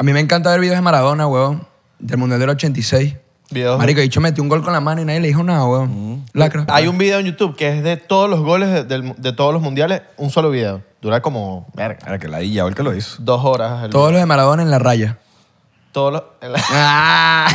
A mí me encanta ver videos de Maradona, weón. Del Mundial del 86. Videos. Marico, dicho metió un gol con la mano y nadie le dijo nada, weón. Mm. Lacra. Hay un video en YouTube que es de todos los goles de, todos los mundiales, un solo video. Dura como, verga, que la ya, que lo hizo. dos horas. Todos los de Maradona en la raya. todos los- ah.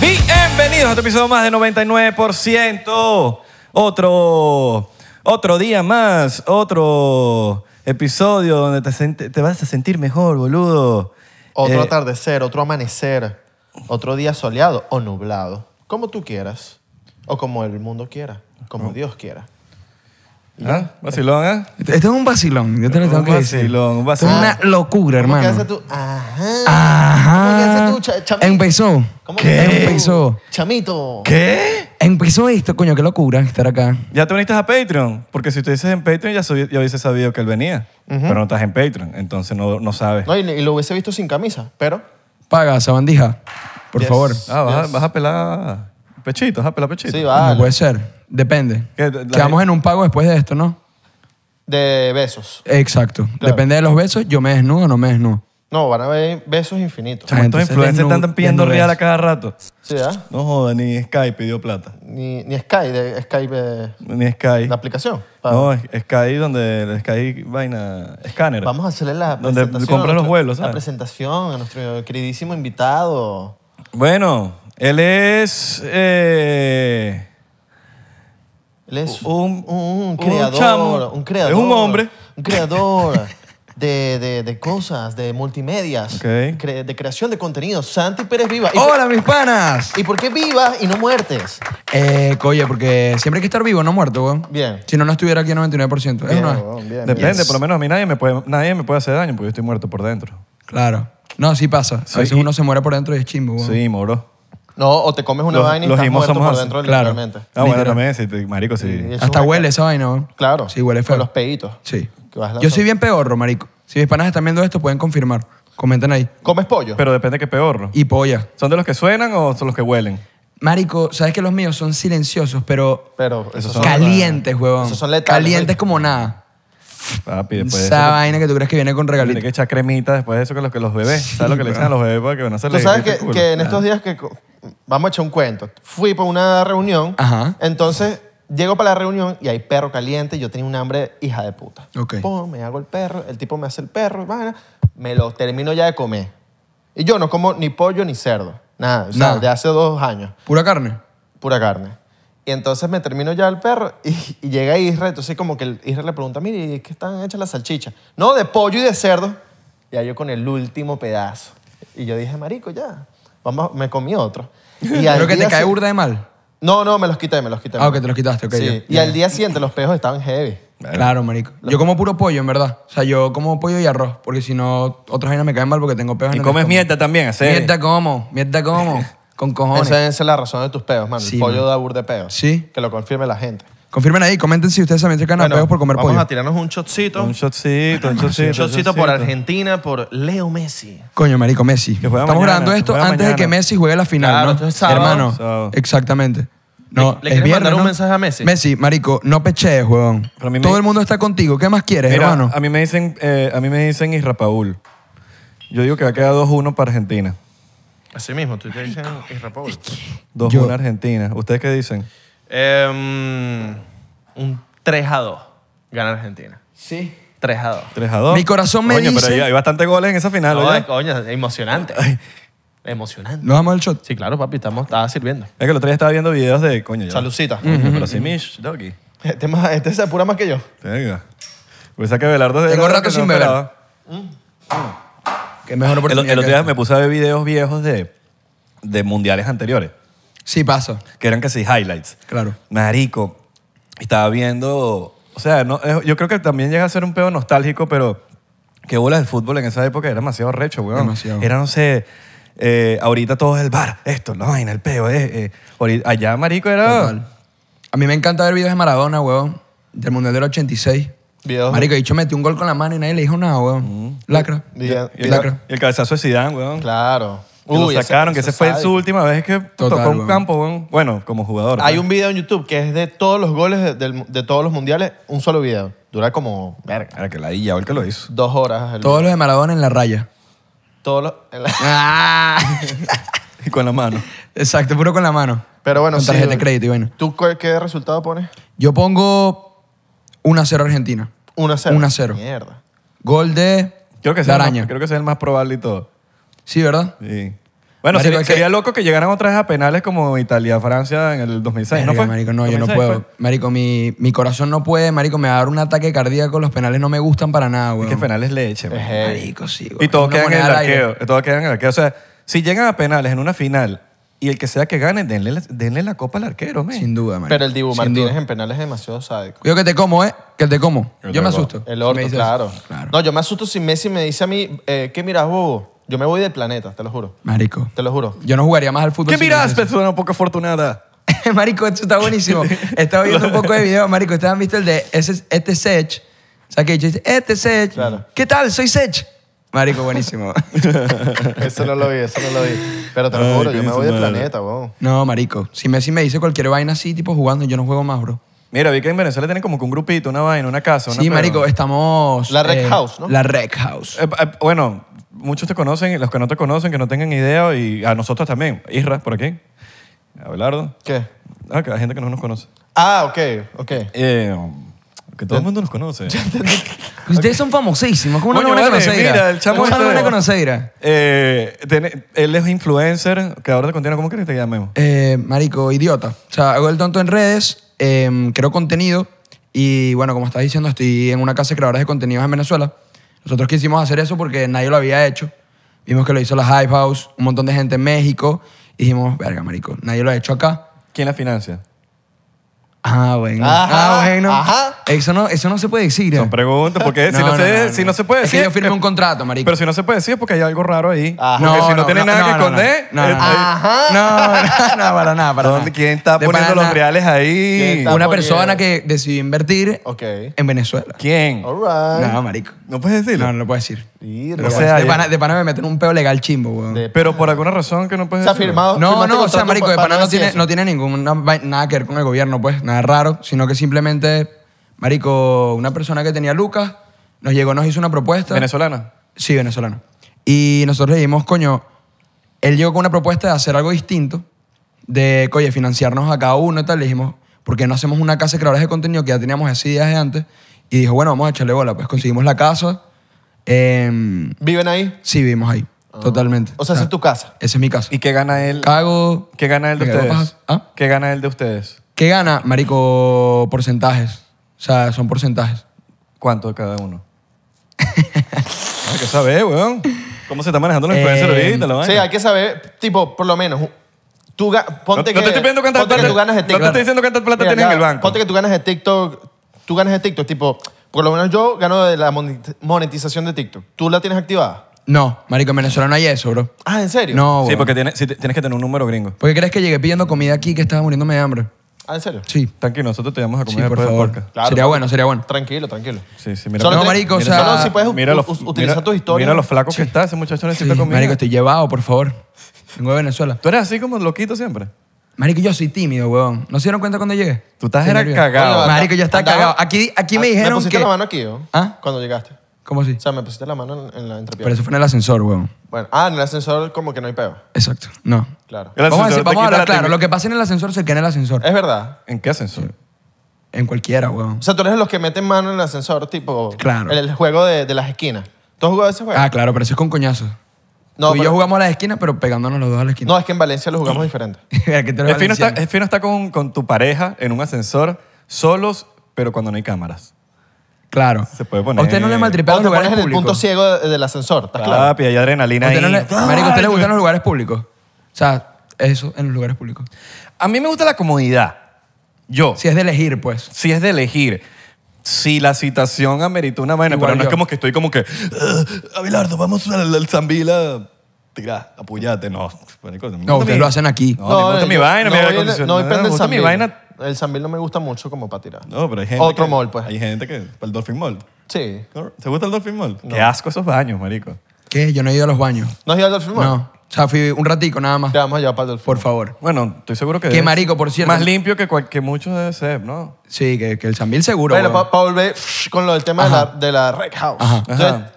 Bienvenidos a otro episodio más de 99%. Otro otro día más, otro episodio donde te, vas a sentir mejor, boludo. Otro eh, atardecer, otro amanecer, otro día soleado o nublado, como tú quieras, o como el mundo quiera, como Dios quiera. ¿Ah? ¿Vacilón, eh? Esto es un vacilón, yo te lo tengo que decir. vacilón, un es una locura, ¿Cómo que haces tú? Ajá. Ajá. ¿Cómo tú, chamito? Empezó. ¿Qué? Empezó. Chamito. ¿Qué? Empezó esto, coño, qué locura estar acá. ¿Ya te uniste a Patreon? Porque si tú dices en Patreon ya, hubiese sabido que él venía. Pero no estás en Patreon, entonces no, no sabes. No, y, lo hubiese visto sin camisa, pero. Paga, sabandija, por favor. ah, vas, vas a pelar pechitos, a pelar Sí, vale. No puede ser. Depende. Quedamos en un pago después de esto, ¿no? De besos. Exacto. Depende de los besos, yo me desnudo o no me desnudo. No, van a haber besos infinitos. ¿Cuántos influencers están pidiendo real a cada rato. Sí, ¿verdad? ¿ah? No joda, ni Skype pidió plata. Ni, Skype. Skype de Skype. Ni Skype. la aplicación. No, Skype donde Skype, vaina escáner. Vamos a hacerle la presentación. a los vuelos, ¿sabes? La presentación a nuestro queridísimo invitado. Bueno, él es. Eh, Él es un, creador. Un, creador. un hombre. Un creador. De, cosas, de multimedias, de creación de contenido. Santi Pérez Viva. ¡Hola, mis panas! ¿Y por qué vivas y no muertes? Eh, oye, porque siempre hay que estar vivo, no muerto, weón. Bien. Si no, no estuviera aquí el 99%. Depende, por lo menos a mí nadie me, puede, nadie me puede hacer daño porque yo estoy muerto por dentro. Claro. No, sí pasa. A veces uno se muere por dentro y es chimbo, weón. Sí, moro. No, o te comes una vaina y te estás muerto por dentro literalmente. Ah, bueno, también, sí, marico, sí. Hasta huele esa vaina, ¿no? Claro. Sí, huele feo. Con los peditos. Sí. Yo soy bien peor, marico. Si mis panas están viendo esto, pueden confirmar. Comenten ahí. ¿Comes pollo? Pero depende de qué peor. Y polla. ¿Son de los que suenan o son los que huelen? Marico, ¿sabes que los míos son silenciosos, pero Pero esos son... calientes, huevón? Esos son letales, Calientes como nada. Esa vaina que tú crees que viene con regalitos. Tiene que echar cremita después de eso que los, los bebés. ¿Sabes lo que le dicen a los bebés para que no se Tú sabes que, en estos días que... Vamos a echar un cuento. Fui para una reunión. Entonces, llego para la reunión y hay perro caliente. Yo tenía un hambre hija de puta. Ok. Pum, me hago el perro. El tipo me hace el perro. me lo termino ya de comer. Y yo no como ni pollo ni cerdo. Nada. O sea, Nada. de hace dos años. ¿Pura carne? Pura carne. Y entonces me termino ya el perro y, llega Israel. Entonces, como que el Israel le pregunta, mire, ¿y qué están hechas las salchichas? No, de pollo y de cerdo. Ya yo con el último pedazo. Y yo dije, marico, ya. Vamos, me comí otro. Y ¿Pero que te cae burda de mal? No, no, me los quité, me los quité. Ah, ok, te los quitaste, ok. y al día siguiente los pejos estaban heavy. Claro, marico. Yo como puro pollo, en verdad. O sea, yo como pollo y arroz, porque si no, otras vainas me caen mal porque tengo pejos. Y en comes mieta mierda también, ¿sí? Mierda como, mierda como. Con cojones. Esa, esa es la razón de tus peos, mano. el pollo de abur de peos. Sí. Que lo confirme la gente. Confirmen ahí, comenten si ustedes también se ganan Bueno, peos por comer pollo. vamos a tirarnos un shotcito. Un shotcito, un shotcito. Un shotcito por Argentina, por Leo Messi. Coño, marico, Messi. Estamos grabando esto antes de que Messi juegue la final, ¿no? Hermano, exactamente. No, le mandar un mensaje a Messi? Messi, marico, no pechees, huevón. Todo el mundo está contigo. ¿Qué más quieres, hermano? a mí me dicen, eh, a Yo digo que va a quedar 2-1 para Argentina. Así mismo, tú te dicen Israpolis. Dos, Yo. una Argentina. ¿Ustedes qué dicen? Em, un 3 a 2 gana Argentina. Sí. 3 a 2. 3 a 2. Mi corazón me Coño, dice- pero hay bastantes goles en esa final, No, coño, emocionante. Emocionante. ¿Nos vamos al shot? Sí, claro, papi, estamos, estaba sirviendo. Es que el otro día estaba viendo videos de, coño, yo. Salucita. pero sí, Mish, Doggy. Este, este, se apura más que yo. Venga. Pues que Belardo... Tengo rato sin velar. El, otro día me puse a ver videos viejos de, de mundiales anteriores. Sí, pasó Que eran casi highlights. Claro. Marico, estaba viendo. O sea, no, yo creo que también llega a ser un pedo nostálgico, pero qué bolas del fútbol en esa época era demasiado recho, weón. Era, no sé. Eh, ahorita todo es el bar, esto, no en el peo. Eh, eh. allá, marico, era. A mí me encanta ver videos de Maradona, weón. Del Mundial del 86. Marico, dicho metió un gol con la mano y nadie le dijo nada, weón. Mm. Lacra. Y, El, cabezazo de Zidane, weón. Claro. lo sacaron, que esa fue su última vez que tocó un campo, weón. Bueno, como jugador. Hay pues. un video en YouTube que es de todos los goles de, todos los mundiales, un solo video. Dura como, verga. Era que la a ver que lo hizo. Dos horas. todos los de Maradona en la raya. Todos los... la... ah. y con la mano. Exacto, puro con la mano. Pero bueno, con tarjeta de crédito y bueno. ¿Tú qué resultado pones? Yo pongo 1-0 Argentina. 1-0. 0 Mierda. Gol de creo que Araña. creo que es el más probable y todo. Sí, ¿verdad? Sí. Bueno, sería, loco que llegaran otra vez a penales como Italia-Francia en el 2006, ¿no fue? marico, no, yo no puedo. Marico, mi, mi corazón no puede. Marico, me va a dar un ataque cardíaco. Los penales no me gustan para nada, güey. Es que penales le eche Marico, sí, güey. Y todos en Todos quedan en el arqueo. O sea, si llegan a penales en una final y el que sea que gane, denle, la- denle la copa al arquero, men. Sin duda, man. Pero el Dibu Martínez en penales es demasiado sádico. Yo que te como, ¿eh? Que te como. Yo, me asusto. El orto, claro. No, yo me asusto si Messi me dice a mí, eh, ¿qué miras, bobo? Yo me voy del planeta, te lo juro. Marico. Te lo juro. Yo no jugaría más al fútbol. ¿Qué miras, persona poco afortunada? Marico, esto está buenísimo. Estaba viendo un poco de video, Marico. Ustedes han visto el de ese, este Sech. O sea, que dice, este Sech. ¿Qué tal? Soy Sech. Marico, buenísimo. eso no lo vi, eso no lo vi. Pero te lo juro, yo me voy del planeta, wow. No, marico. Si Messi me dice cualquier vaina así, tipo jugando, yo no juego más, bro. Mira, vi que en Venezuela tienen como que un grupito, una vaina, una casa. Una Sí, marico, estamos... La Rec eh, House, ¿no? La Rec House. Eh, eh, bueno, muchos te conocen, los que no te conocen, que no tengan idea, y a nosotros también. Isra, por aquí. Abelardo. ¿Qué? Ah, que la gente que no nos conoce. Ah, ok, ok. Eh, que todo el mundo nos conoce. Ustedes son famosísimos. ¿Cómo no lo van a conocer? mira, el chamo ¿Cómo no lo este van a conocer? Eh, él es influencer, creador de contenido. ¿Cómo crees que te llamemos? Eh, marico, idiota. O sea, hago el tonto en redes, em, creo contenido y bueno, como estás diciendo, estoy en una casa de creadores de contenidos en Venezuela. Nosotros quisimos hacer eso porque nadie lo había hecho. Vimos que lo hizo la Hype House, un montón de gente en México. Y dijimos, verga, marico, nadie lo ha hecho acá. ¿Quién la financia? Ajá, ah, bueno. Ah, ajá, bueno. Ajá. Eso no, eso no se puede decir. ¿eh? Son preguntas, porque si, no, se, si no se puede decir. Es yo firmé un eh, contrato, marico. Pero si no se puede decir es porque hay algo raro ahí. Ajá. Ah. Porque si no, tiene nada que esconder. No, no, no, para nada, para nada. ¿Quién está poniendo los reales ahí? Una persona que decidió invertir okay. en Venezuela. ¿Quién? All right. No, marico. ¿No puedes decirlo? No, no lo puedes decir. O sea, de, pana, de me meten un peo legal chimbo, güey. Pero por alguna razón que no puedes decir. Se ha firmado. No, no, o sea, marico, de pana no tiene, no tiene ningún, nada que ver con el gobierno, pues, raro, sino que simplemente, marico, una persona que tenía Lucas nos llegó, nos hizo una propuesta. ¿Venezolana? Sí, venezolana. Y nosotros le dijimos, coño, él llegó con una propuesta de hacer algo distinto, de, financiarnos a cada uno y tal. Le dijimos, ¿por qué no hacemos una casa de creadores de contenido que ya teníamos así días de antes? Y dijo, bueno, vamos a echarle bola. Pues conseguimos la casa. Em, ¿Viven ahí? sí, vivimos ahí. Ah. Totalmente. O sea, es tu casa. Ese es mi casa. ¿Y qué gana él? Cago. ¿Qué gana él de ustedes? ¿Ah? ¿Qué gana él de ustedes? ¿Qué gana, marico, porcentajes? O sea, son porcentajes. ¿Cuánto de cada uno? hay que saber, weón. ¿Cómo se está manejando la eh, influencer ahorita? La Sí, hay que saber, tipo, por lo menos, tú ponte que, te estoy pidiendo tú ganas no te estoy diciendo cuántas plata tienes en el banco. Ponte que tú ganas de TikTok, tú ganas de TikTok, tipo, por lo menos yo gano de la monetización de TikTok. ¿Tú la tienes activada? No, marico, en Venezuela no hay eso, bro. Ah, ¿en serio? No, Sí, porque tienes que tener un número gringo. ¿Por qué crees que llegué pidiendo comida aquí que estaba muriéndome de hambre? Ah, ¿en serio? Sí. Tranquilo, nosotros te vamos a comer por favor. sería bueno, sería bueno. Tranquilo, tranquilo. Sí, sí, mira. Solo No, marico, o sea- solo si puedes mira los- utilizar tus historias. Mira los flacos que está, ese muchacho necesita Sí, comida. marico, estoy llevado, por favor. Vengo de Venezuela. Tú eres así como loquito siempre. Marico, yo soy tímido, weón. ¿No se dieron cuenta cuando llegué? Tú estás era cagado. Marico, yo estaba cagado. Aquí, aquí me que... Ah, dijeron pusiste que... la mano aquí, weón? ¿Ah? Cuando llegaste. ¿Cómo así? O sea, me pusiste la mano en, la entrepierna. Pero eso fue en el ascensor, weón. Bueno, ah, en el ascensor como que no hay peo. Exacto, no. Claro. Vamos a, decir- vamos a hablar claro. Lo que pasa en el ascensor se queda en el ascensor. Es verdad. ¿En qué ascensor? En cualquiera, weón. O sea, tú eres de los que meten mano en el ascensor, tipo. Claro. En el juego de, las esquinas. ¿Tú has jugado ese juego? Ah, claro, pero eso es con coñazos. No, Tú y yo jugamos a las esquinas, pero pegándonos los dos a la esquina. No, es que en Valencia lo jugamos diferente. Es fino, está con, con tu pareja en un ascensor, solos, pero cuando no hay cámaras. Claro. Se puede poner. ¿A usted no le maltripea los lugares públicos? en el punto ciego del ascensor, ¿estás claro? Papi, hay adrenalina ahí. ¿a usted le gustan los lugares públicos? O sea, eso en los lugares públicos. A mí me gusta la comodidad. Yo. Si es de elegir, pues. si es de elegir, si la citación amerita una vaina, pero no es como que estoy como que, "Ah, Abelardo, vamos al, Zambila, Tira, apúyate, no. No, ustedes lo hacen aquí. No, me gusta mi vaina, no, me no no, gusta mi vaina el Sambil no me gusta mucho como para tirar. No, pero hay gente. Otro que, mall, pues. Hay gente que. ¿El Dolphin Mall? Sí. ¿Te gusta el Dolphin Mall? Qué asco esos baños, marico. ¿Qué? Yo no he ido a los baños. ¿No has ido al Dolphin Mall? No. Safi, un ratico nada más. Te vamos allá para el Por favor. Bueno, estoy seguro que. Que marico, por cierto. Más limpio que, muchos debe ser, ¿no? Sí, que, que el Sambil seguro. Bueno, para volver con lo del tema de la, de la House. Ajá. Ajá.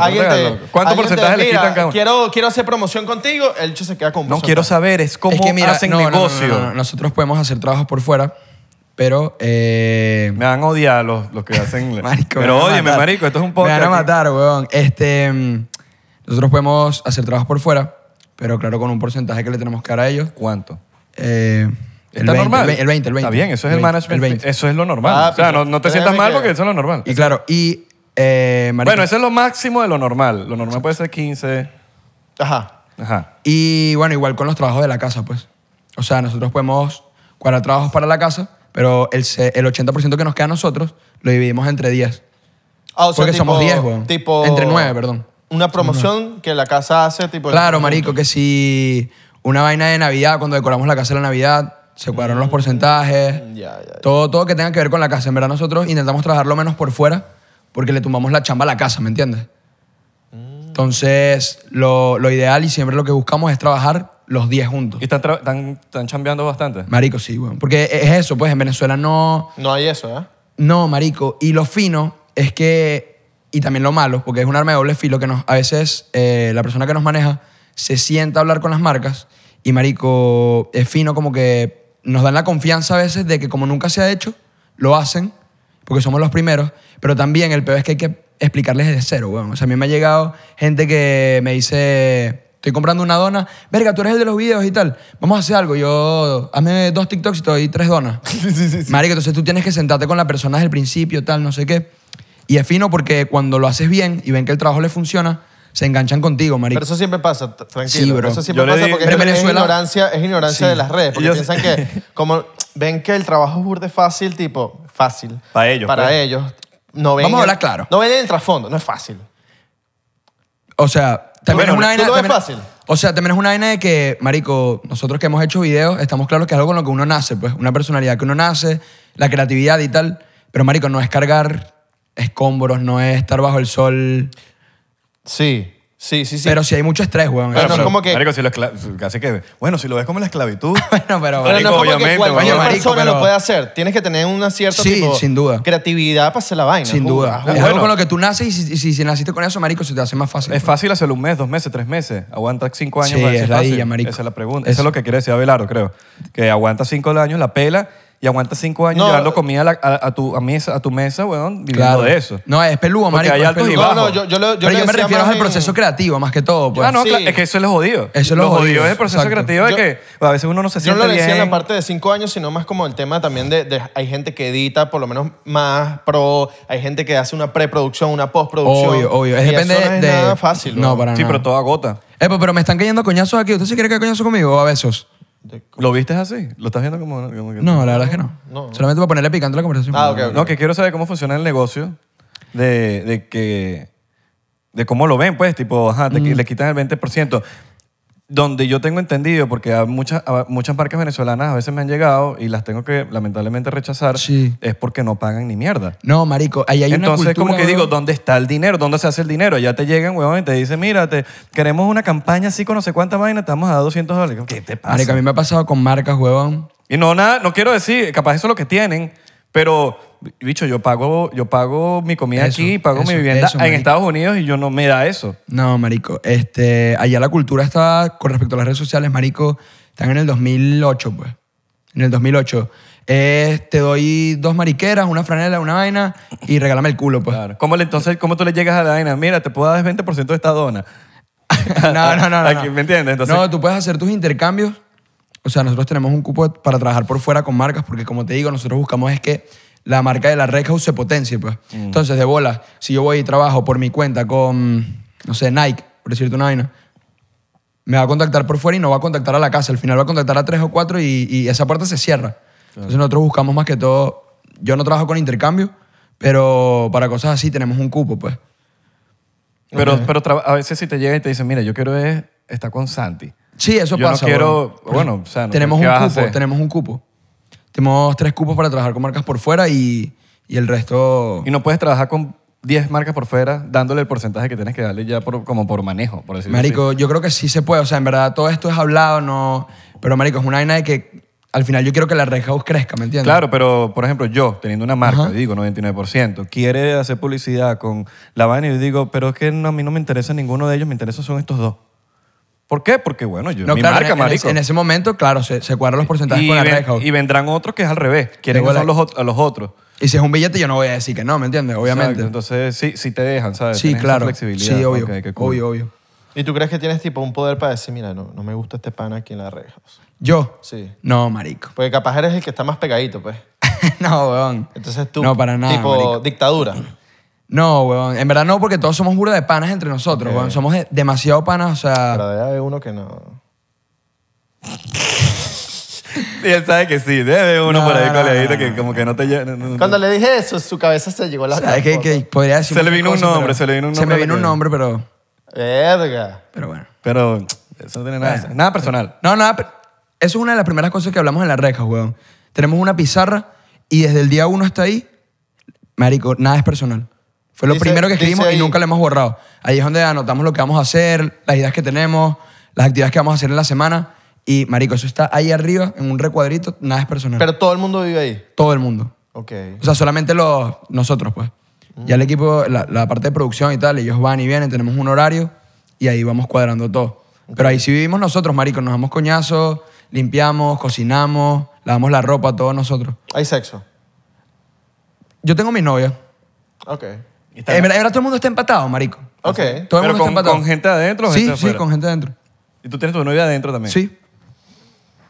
alguien ¿Cuánto porcentaje le quitan cada uno? Quiero, quiero hacer promoción contigo, el hecho se queda con No quiero saber, es cómo hacen negocio. Nosotros podemos hacer trabajos por fuera, pero. eh, Me van a odiar los, que hacen. Marico, pero ódeme, marico, esto es un podcast. Me van a matar, weón. Este, mm, nosotros podemos hacer trabajos por fuera, pero claro, con un porcentaje que le tenemos que dar a ellos. ¿Cuánto? Eh, el Está normal. El 20, el 20. Está bien, eso es el, el management. 20. Eso es lo normal. Ah, o sea, no, te sientas mal porque eso es lo normal. Y claro, y. Eh, bueno, eso es lo máximo de lo normal. Lo normal puede ser 15. Ajá. Ajá. Y bueno, igual con los trabajos de la casa, pues. O sea, nosotros podemos cuadrar trabajos para la casa, pero el, el 80% que nos queda a nosotros lo dividimos entre 10. Ah, o sea, porque tipo, somos 10, weón. Entre 9, perdón una promoción que la casa hace tipo... Claro, marico, que si una vaina de Navidad, cuando decoramos la casa de la Navidad, se cuadraron los porcentajes, todo, todo que tenga que ver con la casa. En verdad nosotros intentamos trabajar lo menos por fuera porque le tumbamos la chamba a la casa, ¿me entiendes? Mm. Entonces, lo, ideal y siempre lo que buscamos es trabajar los 10 juntos. ¿Y están, chambeando bastante? Marico, sí, weón. Porque e-, es eso, pues en Venezuela no... No hay eso, ¿eh? No, marico. Y lo fino es que y también lo malo, porque es un arma de doble filo que a veces eh, la persona que nos maneja se sienta a hablar con las marcas y marico, es fino como que nos dan la confianza a veces de que como nunca se ha hecho, lo hacen, porque somos los primeros, pero también el peor es que hay que explicarles desde cero, weón. O sea, a mí me ha llegado gente que me dice, estoy comprando una dona, verga, tú eres el de los videos y tal, vamos a hacer algo, yo, hazme dos TikToks y te doy tres donas. sí, sí, sí. Marico, entonces tú tienes que sentarte con la persona desde el principio, tal, no sé qué. Y es fino porque cuando lo haces bien y ven que el trabajo les funciona, se enganchan contigo, marico. Pero eso siempre pasa, tranquilo. Eso siempre pasa porque es, ignorancia, de las redes. Porque piensan que como ven que el trabajo es burde fácil, tipo, fácil. Para ellos. Para pues. ellos. No ven Vamos a hablar claro. No ven el trasfondo, no es fácil. O sea, también es una fácil. O sea, también es una idea de que, marico, nosotros que hemos hecho videos, estamos claros que es algo con lo que uno nace, pues. Una personalidad que uno nace, la creatividad y tal. Pero, marico, no es cargar escombros, no es estar bajo el sol. Sí, sí, sí, sí. Pero si hay mucho estrés, weón. Pero, como que... que... Bueno, si lo ves como la esclavitud... bueno, pero... Pero no cualquier persona lo puede hacer. Tienes que tener una cierta tipo, sin duda. creatividad para hacer la vaina. Sin duda. con lo que tú naces y si, naciste con eso, marico, se te hace más fácil. Es pues. fácil hacerlo un mes, dos meses, tres meses. Aguanta cinco años. Sí, para es fácil. marico. Esa es la pregunta. Eso. es lo que quiere decir Abelardo, creo. Que aguanta cinco años, la pela y aguantas cinco años llevando comida a, tu, a mesa, a tu mesa, weón, viviendo de eso. No, es peludo, Porque marico. hay y No, yo, yo, yo Pero yo me refiero al proceso creativo más que todo, pues. Ah, no, claro, es que eso es lo jodido. Eso es lo jodido, el proceso creativo de que a veces uno no se Yo no lo decía en la parte de cinco años, sino más como el tema también de, hay gente que edita por lo menos más pro, hay gente que hace una preproducción, una postproducción. Obvio, obvio. Es Y depende no es nada fácil. No, para sí, pero todo agota. Eh, pues, pero me están cayendo coñazos aquí. ¿Usted se quiere caer coñazos conmigo o a veces ¿Lo viste así? ¿Lo estás viendo como.? No, la verdad es que no. Solamente Solamente para ponerle picante la conversación. Ah, No, que quiero saber cómo funciona el negocio de, de que. De cómo lo ven, pues, tipo, ajá, mm. le quitan el 20% donde yo tengo entendido, porque a muchas, muchas marcas venezolanas a veces me han llegado y las tengo que lamentablemente rechazar, es porque no pagan ni mierda. No, marico, ahí hay Entonces, una cultura, como que digo, ¿dónde está el dinero? ¿Dónde se hace el dinero? Ya te llegan, huevón, y te dicen, mira, queremos una campaña así con no sé cuánta vaina, te vamos a dar 200 dólares. ¿Qué te pasa? a mí me ha pasado con marcas, huevón. Y no, nada, no quiero decir, capaz eso es lo que tienen. Pero, bicho, yo pago, yo pago mi comida aquí, pago mi vivienda en Estados Unidos y yo no me da eso. No, marico. Este, allá la cultura está, con respecto a las redes sociales, marico, están en el 2008, pues. En el 2008. te doy dos mariqueras, una franela, una vaina y regálame el culo, pues. Claro. ¿Cómo le, entonces, ¿cómo tú le llegas a la vaina? Mira, te puedo dar 20% de esta dona. no, no, no, no. ¿Me entiendes? No, tú puedes hacer tus intercambios o sea, nosotros tenemos un cupo para trabajar por fuera con marcas porque, como te digo, nosotros buscamos es que la marca de la Red House se potencie, pues. Mm. Entonces, de bola, si yo voy y trabajo por mi cuenta con, no sé, Nike, por decirte una vaina, me va a contactar por fuera y no va a contactar a la casa. Al final va a contactar a tres o cuatro y, esa puerta se cierra. Entonces, nosotros buscamos más que todo... Yo no trabajo con intercambio, pero para cosas así tenemos un cupo, pues. Pero, pero a veces si te llega y te dice, mira, yo quiero estar con Santi Sí, eso Yo pasa. no quiero, bueno, o sea, tenemos un cupo, tenemos un cupo. Tenemos tres cupos para trabajar con marcas por fuera y, el resto... Y no puedes trabajar con 10 marcas por fuera dándole el porcentaje que tienes que darle ya como por manejo, por decirlo así. Marico, yo creo que sí se puede. O sea, en verdad, todo esto es hablado, no... Pero, marico, es una vaina de que al final yo quiero que la Red House crezca, ¿me entiendes? Claro, pero por ejemplo, yo teniendo una marca, digo 99%, quiere hacer publicidad con la vaina y digo, pero es que a mí no me interesa ninguno de ellos, me interesan son estos dos. ¿Por qué? Porque, bueno, yo, no, mi marca, en, marico. En ese momento, claro, se, se cuadran los porcentajes con la Red Y vendrán otros que es al revés. Quieren usar los, a los otros. Y si es un billete, yo no voy a decir que no, ¿me entiendes? Obviamente. Entonces, sí, sí te dejan, ¿sabes? Sí, claro. Sí, obvio. Obvio, obvio. ¿Y tú crees que tienes tipo un poder para decir, mira, no, no me gusta este pana aquí en la rejas? ¿Yo? Sí. No, marico. Porque capaz eres el que está más pegadito, pues. no, weón. Entonces tú. No, para nada. Tipo, dictadura. No, weón. En verdad no, porque todos somos burda de panas entre nosotros, weón. Somos demasiado panas, o sea. Pero debe haber uno que no. Y él sabe que sí, debe uno por ahí no, coleadito que como que no te llena. Cuando le dije eso, su cabeza se llegó a la. o que, podría decir Se le vino un nombre, se le vino un nombre. Se me vino un nombre, pero. Verga. Pero bueno. Pero eso no tiene nada, nada personal. No, nada, eso es una de las primeras cosas que hablamos en la reja, weón. Tenemos una pizarra y desde el día uno hasta ahí, marico, nada es personal. Fue lo primero que escribimos y nunca lo hemos borrado. Ahí es donde anotamos lo que vamos a hacer, las ideas que tenemos, las actividades que vamos a hacer en la semana. Y, marico, eso está ahí arriba, en un recuadrito, nada es personal. Pero todo el mundo vive ahí. Todo el mundo. Ok. O sea, solamente los, nosotros, pues. Ya el equipo, la, parte de producción y tal, ellos van y vienen, tenemos un horario y ahí vamos cuadrando todo. Pero ahí sí vivimos nosotros, marico. Nos damos coñazos, limpiamos, cocinamos, lavamos la ropa, todos nosotros. ¿Hay sexo? Yo tengo mi novia. Ok. Eh, ahora todo el mundo está empatado, marico. Ok. Todo el mundo está empatado. con gente adentro o sí, sí, con gente adentro. Y tú tienes tu novia adentro también. Sí.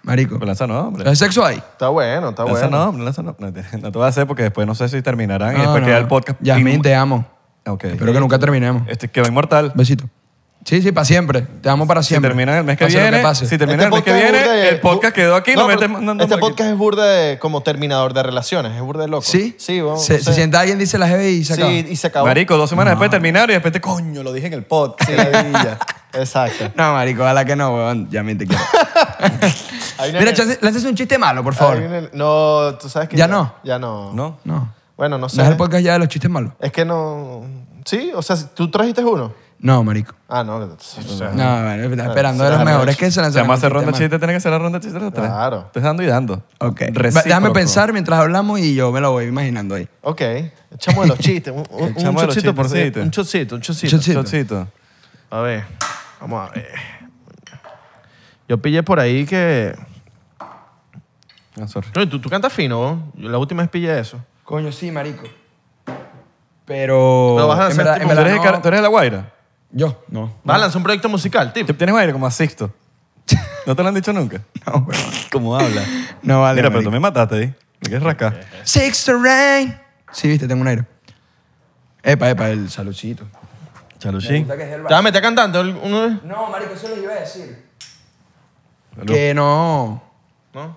Marico. Pero pues lanza no, hombre. ¿Hay sexo ahí? Está bueno, está Lanza bueno. no, lanza no. No, te- no te voy a hacer porque después no sé si terminarán y después queda el podcast. Yasmin, te amo. Ok. Espero que nunca terminemos. Este va inmortal. Besito. Sí, sí, para siempre. Te amo para siempre. el mes que viene, que si terminan este el mes que viene, el podcast quedó aquí. No, Este podcast es burde como terminador de relaciones, es burde de loco. ¿Sí? Sí, vamos. Si se sienta alguien, dice la jefe y se acaba. Sí, y se acabó. Marico, dos semanas después terminaron y después te coño, lo dije en el podcast. Sí, Exacto. No, marico, la que no, weón. Ya me te Mira, chance- un chiste malo, por favor. No, tú sabes que. ¿Ya no? Ya no. ¿No? No. Bueno, no sé. No es el podcast ya de los chistes malos. Es que no. Sí, o sea, tú trajiste uno. No, marico. Ah, no. No, ah, a ver, esperando de los mejores que se Si Se llama hacer ronda chiste, tiene que ser la ronda chiste los tres. Claro. Estás dando y dando. Ok. Déjame pensar mientras hablamos y yo me lo voy imaginando ahí. Ok. Echamos de los chistes. Un, un, un chocito por Un chocito, un chocito. Un chocito. A ver. Vamos a ver. Yo pillé por ahí que... No, ah, tú, tú cantas fino, ¿no? la última vez pillé eso. Coño, sí, marico. Pero... Pero vas a hacer ¿Tú eres de La Guaira? Yo, no. Va, a un proyecto musical, tío. Tienes un aire como a Sixto. ¿No te lo han dicho nunca? No, pero... ¿Cómo habla? No vale. Mira, pero tú me mataste, ¿eh? ¿Me quieres rascar? Sixto Rain. Sí, viste, tengo un aire. Epa, epa, el saluchito. ¿Saluchito? ¿Te vas cantando uno de...? No, marico, eso lo iba a decir. Que no. ¿No?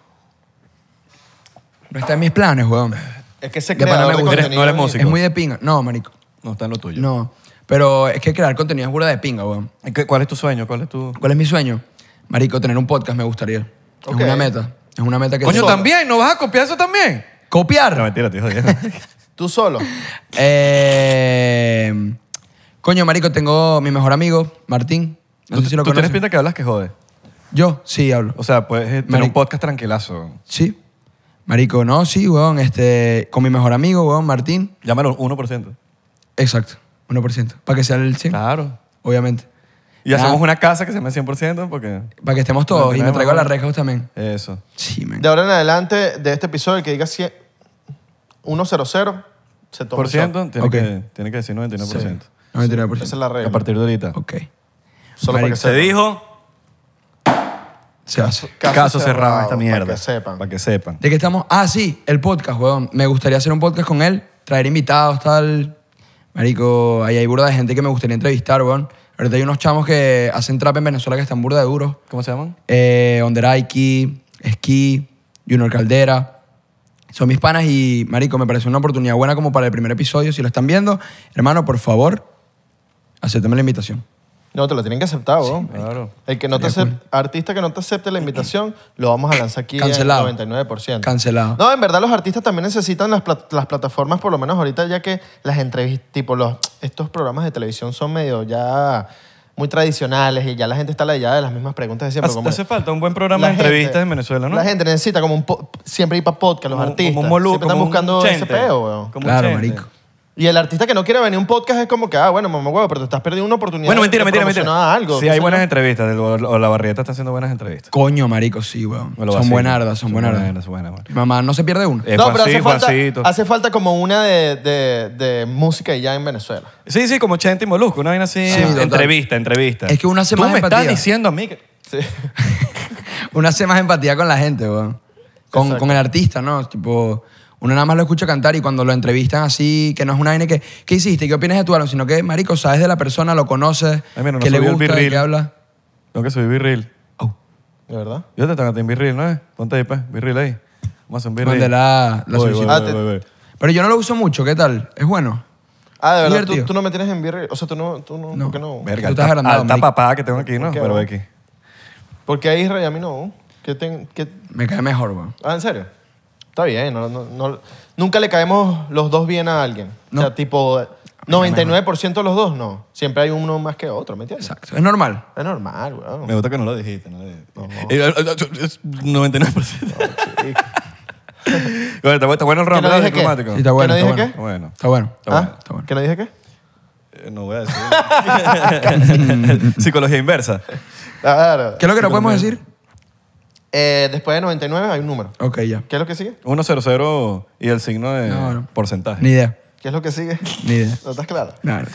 No está en mis planes, weón. Es que se crea no, eres música. Es muy de pinga. No, marico. No está en lo tuyo. No. Pero es que crear contenido es burda de pinga, weón. ¿Cuál es tu sueño? ¿Cuál es tu...? ¿Cuál es mi sueño? Marico, tener un podcast me gustaría. Es una meta. Es una meta que... Coño, también, ¿no vas a copiar eso también? ¿Copiar? No, mentira, tío. Tú solo. Eh, coño, marico, tengo mi mejor amigo, Martín. No sé si lo ¿Tú tienes pinta que hablas que jode? Yo, sí, hablo. O sea, puedes eh, tener un podcast tranquilazo. Sí. Marico, no, sí, weón. Este, con mi mejor amigo, weón, Martín. Llámalo 1%. Exacto. 1%. Para que sea el 100%. Claro. Obviamente. Y hacemos una casa que se llame 100% porque... Para que estemos todos. y me traigo a la Red también. Eso. Sí, man. De ahora en adelante, de este episodio, el que diga 100, 100, se toma. Por ciento, tiene, que, tiene que decir 99%. 99%. Esa es la regla. A partir de ahorita. Ok. Solo para que se dijo... Se hace. Caso, cerrado, cerrado, esta mierda. Para que sepan. Para que sepan. De que estamos... Ah, sí, el podcast, weón. Me gustaría hacer un podcast con él, traer invitados, tal Marico, ahí hay burda de gente que me gustaría entrevistar, weón. Ahorita hay unos chamos que hacen trap en Venezuela que están burda de duro. ¿Cómo se llaman? Eh, Onderaiki, Ski, Junior Caldera. Son mis panas y, marico, me parece una oportunidad buena como para el primer episodio. Si lo están viendo, hermano, por favor, acéptame la invitación. No, te lo tienen que aceptar, vos. claro. El que no te artista que no te acepte la invitación, lo vamos a lanzar aquí Cancelado. 99%. Cancelado. No, en verdad los artistas también necesitan las, las plataformas, por lo menos ahorita, ya que las entrevistas, tipo los, estos programas de televisión son medio ya muy tradicionales y ya la gente está la de las mismas preguntas de siempre. Hace, falta un buen programa de entrevistas en Venezuela, ¿no? La gente necesita como un siempre ir para podcast, los artistas. como un Moluco, siempre están buscando ese peo, weón. Claro, marico. Y el artista que no quiere venir a un podcast es como que, ah, bueno, mamá huevo, pero te estás perdiendo una oportunidad. Bueno, mentira, mentira, mentira. algo. sí, hay buenas entrevistas. o la barrieta está haciendo buenas entrevistas. Coño, marico, sí, weón. Son buenas son buenardas. buenas. Mamá, no se pierde uno? Eh, no, pero hace falta, hace falta como una de, de- música y ya en Venezuela. Sí, sí, como Chente y Molusco, una vaina así. entrevista, entrevista. Es que una hace Tú me estás diciendo a mí que... Sí. una hace más empatía con la gente, weón. Con, con el artista, ¿no? Tipo, uno nada más lo escucha cantar y cuando lo entrevistan así, que no es una vaina que, ¿qué hiciste? ¿Qué opinas de tu álbum? Sino que, marico, sabes de la persona, lo conoces, Ay, mira, no que le gusta, de qué habla. No, que soy virril. Oh. ¿De verdad? Yo te tengo a ti en virril, ¿no es? Ponte ahí, pues, virril ahí. Vamos a hacer un virril. Mande la, la ah, Pero yo no lo uso mucho, ¿qué tal? ¿Es bueno? Ah, de verdad, tú, tú no me tienes en virril. O sea, tú no. Tú no, No. ¿Por qué no? Verga, Tú estás alta- agrandado, alta que tengo aquí, ¿no? Pero ve aquí. Porque ahí Israel y a mí no. ¿Qué ten, Me cae mejor, weón. Ah, ¿en serio? Está bien, no, no, nunca le caemos los dos bien a alguien. O sea, tipo, 99% de los dos no. Siempre hay uno más que otro, ¿me entiendes? Exacto. Es normal. Es normal, güey. Me gusta que no lo dijiste. No 99%. bueno, está, bueno el ¿Que qué? diplomático. Sí, está bueno. no dije qué? Está bueno. Está bueno. ¿Ah? ¿Qué le dije qué? Eh, no voy a decir. Psicología inversa. Claro. ¿Qué es lo que no podemos decir? Eh, después de 99 hay un número. Ok, ya. ¿Qué es lo que sigue? 100 y el signo de porcentaje. Ni idea. ¿Qué es lo que sigue? Ni idea. ¿No estás claro? No, no.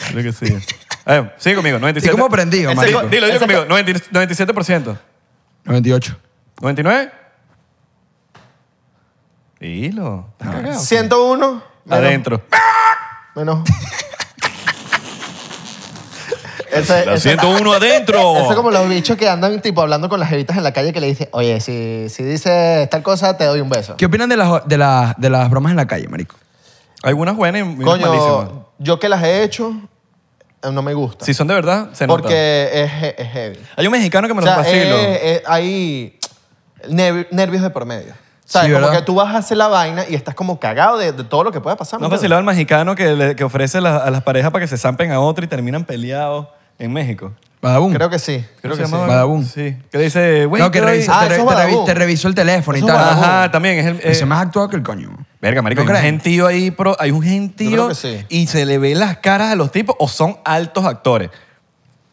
Es lo que sigue. A eh, sigue conmigo, ¿Y cómo aprendí? Dilo, dilo conmigo, 97%. 98. ¿99? Dilo. 101 Adentro. menos la uno adentro. es como los bichos que andan tipo hablando con las jevitas en la calle que le dicen, oye, si, si dices tal cosa, te doy un beso. ¿Qué opinan de las, de, las, bromas en la calle, marico? Algunas buenas y unas Coño, yo que las he hecho, eh, no me gusta. Si son de verdad, se nota. porque es, heavy. Hay un mexicano que me lo hay nervios de por medio. como que tú vas a hacer la vaina y estás como cagado de, todo lo que pueda pasar. ¿No me el mexicano que, ofrece a las parejas para que se zampen a otro y terminan peleados? en México. Badabun. Creo que sí. Creo que sí. Sí. Que dice, güey, que Ah, te, revisó el teléfono y tal. Ajá, también es el. Ese eh, es más actuado que el coño. Verga, marico, hay un gentío ahí, pero hay un gentío y se le ve las caras a los tipos o son altos actores.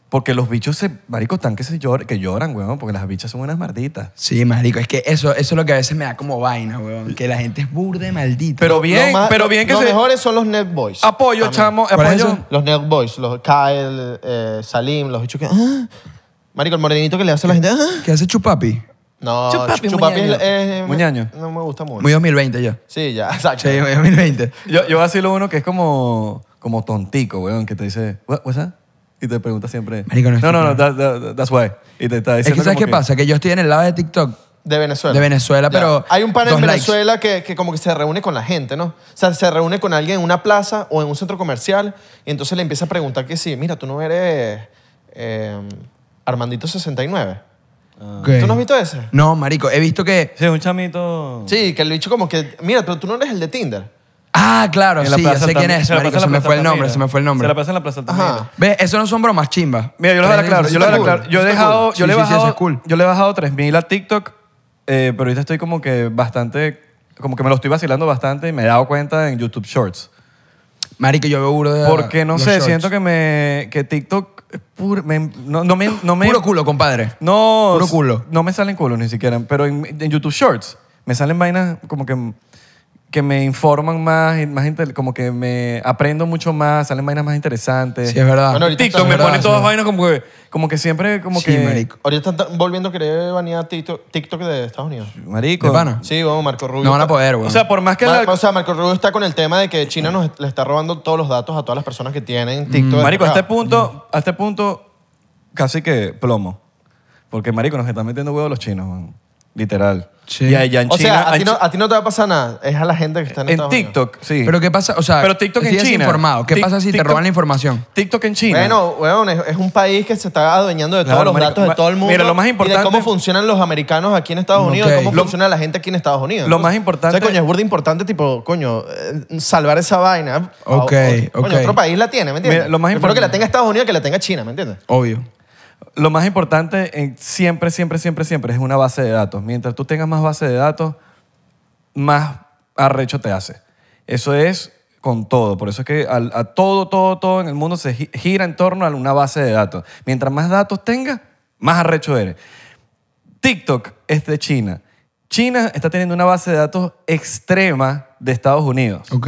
Porque los bichos, se, marico, están que, se llor, que lloran, weón, porque las bichas son unas malditas. Sí, marico, es que eso, eso es lo que a veces me da como vaina, weón, que la gente es y maldita. Pero bien, pero bien que los mejores son los net boys. Apoyo, chamo, apoyo. Los net boys, los Kyle, eh, Salim, los bichos que... ¡ah! Marico, el morenito que le hace a la gente... ¡ah! ¿Qué hace Chupapi? No, Chupapi, Chupapi, es... No me gusta mucho. Muy 2020 ya. Sí, ya, exacto. Sí, muy 2020. Yo, yo lo uno que es como, como tontico, weón, que te dice, what's that? y te pregunta siempre. no, no, no, that's why. Y te está Es que ¿sabes qué pasa? Que yo estoy en el lado de TikTok De Venezuela. De Venezuela, pero Hay un panel en Venezuela que, que como que se reúne con la gente, ¿no? O sea, se reúne con alguien en una plaza o en un centro comercial y entonces le empieza a preguntar que sí, mira, tú no eres eh, Armandito 69. Ah. ¿Tú no has visto ese? No, marico, he visto que... Sí, un chamito. Sí, que el bicho como que, mira, pero tú no eres el de Tinder. Ah, claro, sí, ya sé quién es, Se se me fue el nombre, se me fue el nombre. Se la pasa en la Plaza Altamira. Ve, ¿Ves? Eso no son bromas chimba. Mira, yo lo voy claro. Yo lo voy claro. Yo he dejado, yo le he bajado, yo le he bajado 3000 a TikTok, eh, pero ahorita estoy como que bastante, como que me lo estoy vacilando bastante y me he dado cuenta en YouTube Shorts. Marico, yo veo burro de Porque no sé, siento que me que TikTok es no, me Puro culo, compadre. no Puro culo. no me salen culos ni siquiera, pero en YouTube Shorts me salen vainas como que que me informan más, más como que me aprendo mucho más, salen vainas más interesantes. Sí, es verdad. TikTok me pone todas vainas como que, como que siempre, como Sí, que... marico. Ahorita están volviendo a querer banear TikTok, TikTok de Estados Unidos. Marico. Sí, vamos, Marco Rubio. No van a poder, güey. O sea, por más que... o sea, Marco Rubio está con el tema de que China nos le está robando todos los datos a todas las personas que tienen mm. TikTok. marico, a este punto, a este punto, casi que plomo. Porque, marico, nos están metiendo huevos los chinos, literal. Sí. en o sea, a ti, no, te va a pasar nada. Es a la gente que está en, Estados Unidos. TikTok, sí. Pero qué pasa, o sea, TikTok en China. informado. ¿Qué pasa si te roban la información? TikTok en China. Bueno, weón, es, un país que se está adueñando de todos los datos de todo el mundo. mira, lo más Y de importante- cómo funcionan los americanos aquí en Estados Unidos, cómo funciona la gente aquí en Estados Unidos. lo más importante- O sea, coño, es burda importante, tipo, coño, eh, salvar esa vaina. Ok, ok. ok. otro país la tiene, ¿me entiendes? lo más importante... creo que la tenga Estados Unidos que la tenga China, ¿me entiendes? Obvio lo más importante siempre, siempre, siempre, siempre es una base de datos. Mientras tú tengas más base de datos, más arrecho te hace. Eso es con todo. Por eso es que a, todo, todo, todo en el mundo se gira en torno a una base de datos. Mientras más datos tengas, más arrecho eres. TikTok es de China. China está teniendo una base de datos extrema de Estados Unidos. Ok.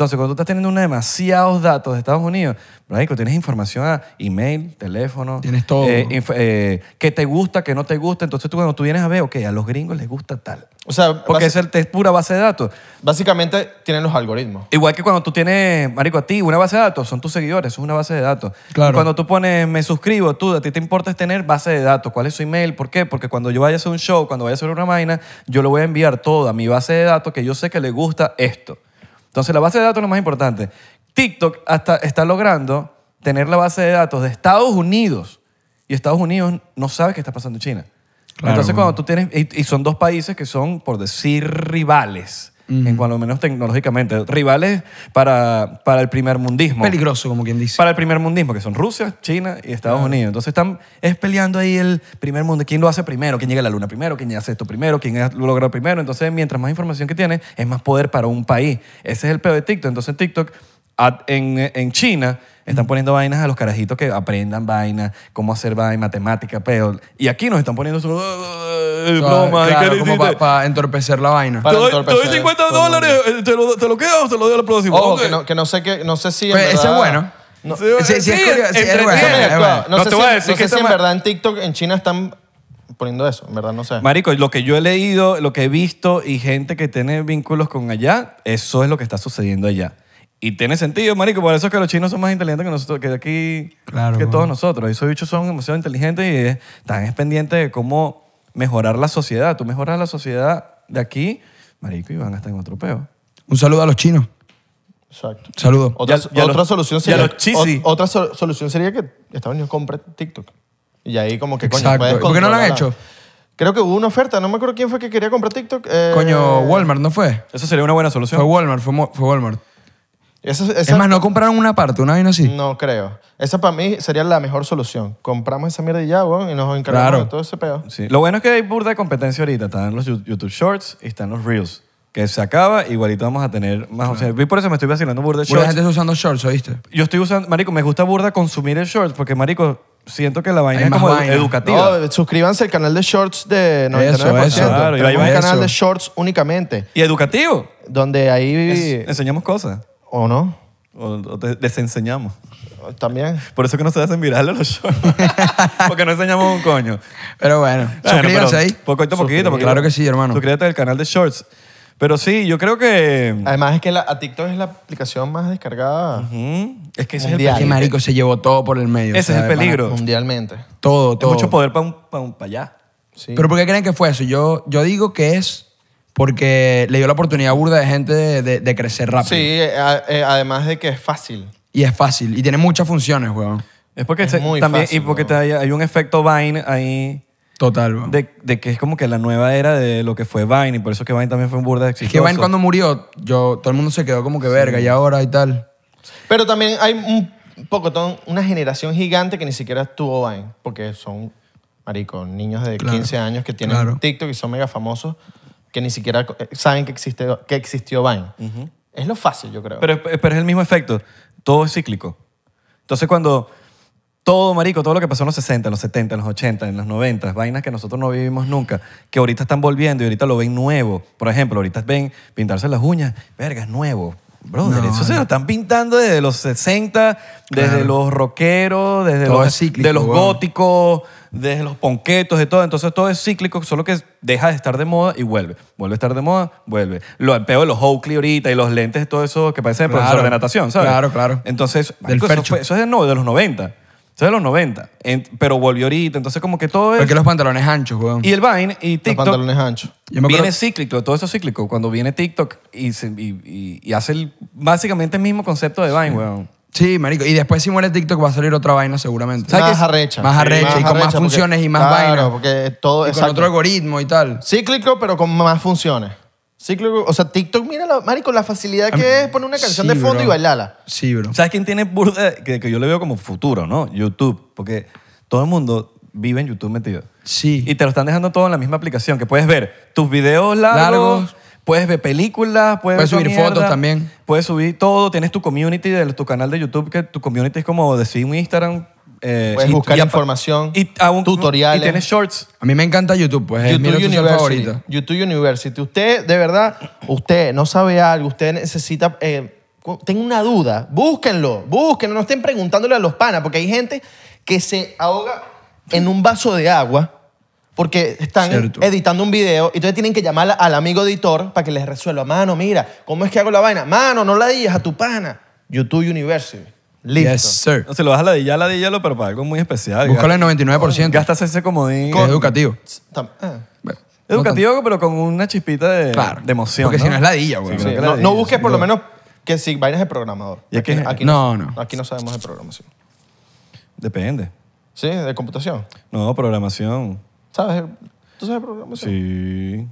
Entonces, cuando tú estás teniendo demasiados datos de Estados Unidos, Marico, tienes información email, teléfono. Tienes todo. Eh, eh, que te gusta, que no te gusta. Entonces, tú, cuando tú vienes a ver, ok, a los gringos les gusta tal. O sea, Porque es, pura base de datos. básicamente tienen los algoritmos. Igual que cuando tú tienes, marico, a ti una base de datos, son tus seguidores, es una base de datos. Claro. Cuando tú pones, me suscribo, tú, a ti te importa tener base de datos. ¿Cuál es su email? ¿Por qué? Porque cuando yo vaya a hacer un show, cuando vaya a hacer una vaina, yo le voy a enviar toda mi base de datos que yo sé que le gusta esto. Entonces, la base de datos es lo más importante. TikTok hasta está logrando tener la base de datos de Estados Unidos y Estados Unidos no sabe qué está pasando en China. Entonces, cuando tú tienes, y son dos países que son, por decir, rivales en cuanto menos tecnológicamente. Rivales para, para el primer mundismo. Peligroso, como quien dice. Para el primer mundismo, que son Rusia, China y Estados Unidos. Entonces están es peleando ahí el primer mundo. ¿Quién lo hace primero? ¿Quién llega a la luna primero? ¿Quién hace esto primero? ¿Quién lo logra primero? Entonces, mientras más información que tiene, es más poder para un país. Ese es el peor de TikTok. Entonces, TikTok en, en China están poniendo vainas a los carajitos que aprendan vainas, cómo hacer vainas, matemática, pero. Y aquí nos están poniendo su. Eh, broma, claro, para entorpecer la vaina. te, doy, 50 dólares, eh, te lo, te lo quedo o te lo doy al próximo. Ojo, que, no, que, no, sé que, no sé si. en verdad, pues, ese es bueno. No, es, bueno. No, sé, si, sé si en este verdad en TikTok en China están poniendo eso, en verdad no sé. Marico, lo que yo he leído, lo que he visto y gente que tiene vínculos con allá, eso es lo que está sucediendo allá. Y tiene sentido, marico. Por eso es que los chinos son más inteligentes que nosotros, que aquí, que todos nosotros. Esos bichos son demasiado inteligentes y están es, pendientes de cómo mejorar la sociedad. Tú mejoras la sociedad de aquí, marico, y van a estar en otro peo. Un saludo a los chinos. Exacto. Saludo. Otra, solución sería, otra solución sería que Estados Unidos compre TikTok. Y ahí como que Exacto. coño, ¿Por qué no lo han hecho? Creo que hubo una oferta, no me acuerdo quién fue que quería comprar TikTok. Eh, coño, Walmart, ¿no fue? Esa sería una buena solución. Fue Walmart, fue, fue Walmart es más, no compraron una parte, una vaina así. No creo. Esa para mí sería la mejor solución. Compramos esa mierda y ya, weón, y nos encargamos de todo ese pedo. Lo bueno es que hay burda de competencia ahorita. Están los YouTube Shorts y están los Reels. Que se acaba, igualito vamos a tener más opciones. Y por eso me estoy vacilando burda de Shorts. shorts. gente está usando shorts, ¿oíste? Yo estoy usando, marico, me gusta burda consumir el shorts porque, marico, siento que la vaina es como educativa. No, suscríbanse al canal de shorts de 99%. eso. Claro, y ahí Tenemos un canal de shorts únicamente, Y educativo. donde ahí... Enseñamos cosas. ¿O no? O, desenseñamos. También. Por eso que no se hacen virales los shorts. porque no enseñamos un coño. Pero bueno, Suscríbete ahí. Poquito a poquito. Claro que sí, hermano. Suscríbete al canal de Shorts. Pero sí, yo creo que... Además es que a TikTok es la aplicación más descargada Es que ese marico se llevó todo por el medio. Ese es el peligro. mundialmente. Todo, todo. mucho poder para un, para allá. Pero ¿por qué creen que fue eso? Yo, yo digo que es porque le dio la oportunidad a burda de gente de, crecer rápido. Sí, eh, eh, además de que es fácil. Y es fácil. Y tiene muchas funciones, weón. Es porque muy fácil, y porque te- hay, un efecto Vine ahí Total, weón. de, que es como que la nueva era de lo que fue Vine y por eso es que Vine también fue un burda exitoso. Es que Vine cuando murió, yo, todo el mundo se quedó como que verga y ahora y tal. Pero también hay un poco, una generación gigante que ni siquiera estuvo Vine, porque son, marico, niños de 15 años que tienen TikTok y son mega famosos que ni siquiera saben que, existe, que existió Vine. Es lo fácil, yo creo. Pero, pero, es el mismo efecto. Todo es cíclico. Entonces, cuando todo, marico, todo lo que pasó en los 60, en los 70, en los 80, en los 90, vainas que nosotros no vivimos nunca, que ahorita están volviendo y ahorita lo ven nuevo. Por ejemplo, ahorita ven pintarse las uñas, verga, es nuevo. Brother, eso se lo están pintando desde los 60, desde los rockeros, desde los, de los góticos desde los ponquetos, y todo. Entonces todo es cíclico, solo que deja de estar de moda y vuelve. Vuelve a estar de moda, vuelve. Lo empeo de los Oakley ahorita y los lentes, todo eso que parece de profesor de natación, ¿sabes? Claro, claro. Entonces, eso, es de, los 90. Eso es de los 90. pero volvió ahorita. Entonces, como que todo es. Porque los pantalones anchos, weón. Y el Vine y TikTok. Los pantalones anchos. viene cíclico, todo eso es cíclico. Cuando viene TikTok y, hace básicamente el mismo concepto de Vine, weón. Sí, marico. Y después si muere TikTok va a salir otra vaina seguramente. Más arrecha. Más arrecha y con más funciones y más claro, porque todo Y con otro algoritmo y tal. Cíclico, pero con más funciones. Cíclico, o sea, TikTok, mira, marico, la facilidad que es poner una canción de fondo y bailarla. Sí, bro. ¿Sabes quién tiene Que, yo le veo como futuro, ¿no? YouTube. Porque todo el mundo vive en YouTube metido. Sí. Y te lo están dejando todo en la misma aplicación, que puedes ver tus videos largos, puedes ver películas, puedes, subir fotos también puedes subir todo, tienes tu community de tu canal de YouTube, que tu community es como decir un Instagram. Eh, buscar información, y tutoriales. Y tienes shorts. A mí me encanta YouTube, pues es mi YouTube YouTube University. Usted, de verdad, usted no sabe algo, usted necesita. Eh, tengo una duda, búsquenlo, búsquenlo, no estén preguntándole a los panas, porque hay gente que se ahoga en un vaso de agua porque están editando un video y entonces tienen que llamar al amigo editor para que les resuelva. Mano, mira, ¿cómo es que hago la vaina? Mano, no la digas a tu pana. YouTube University. Listo. No, si lo vas a la la ladillalo, pero para algo muy especial. Búscalo el 99%. Gastas ese comodín. educativo. Ah. educativo, pero con una chispita de, emoción. Porque si no es la güey. no, busques por lo menos que si vainas de programador. ¿Y no, no, Aquí no sabemos de programación. Depende. ¿Sí? ¿De computación? No, programación. ¿Sabes? ¿Tú sabes programación? Sí.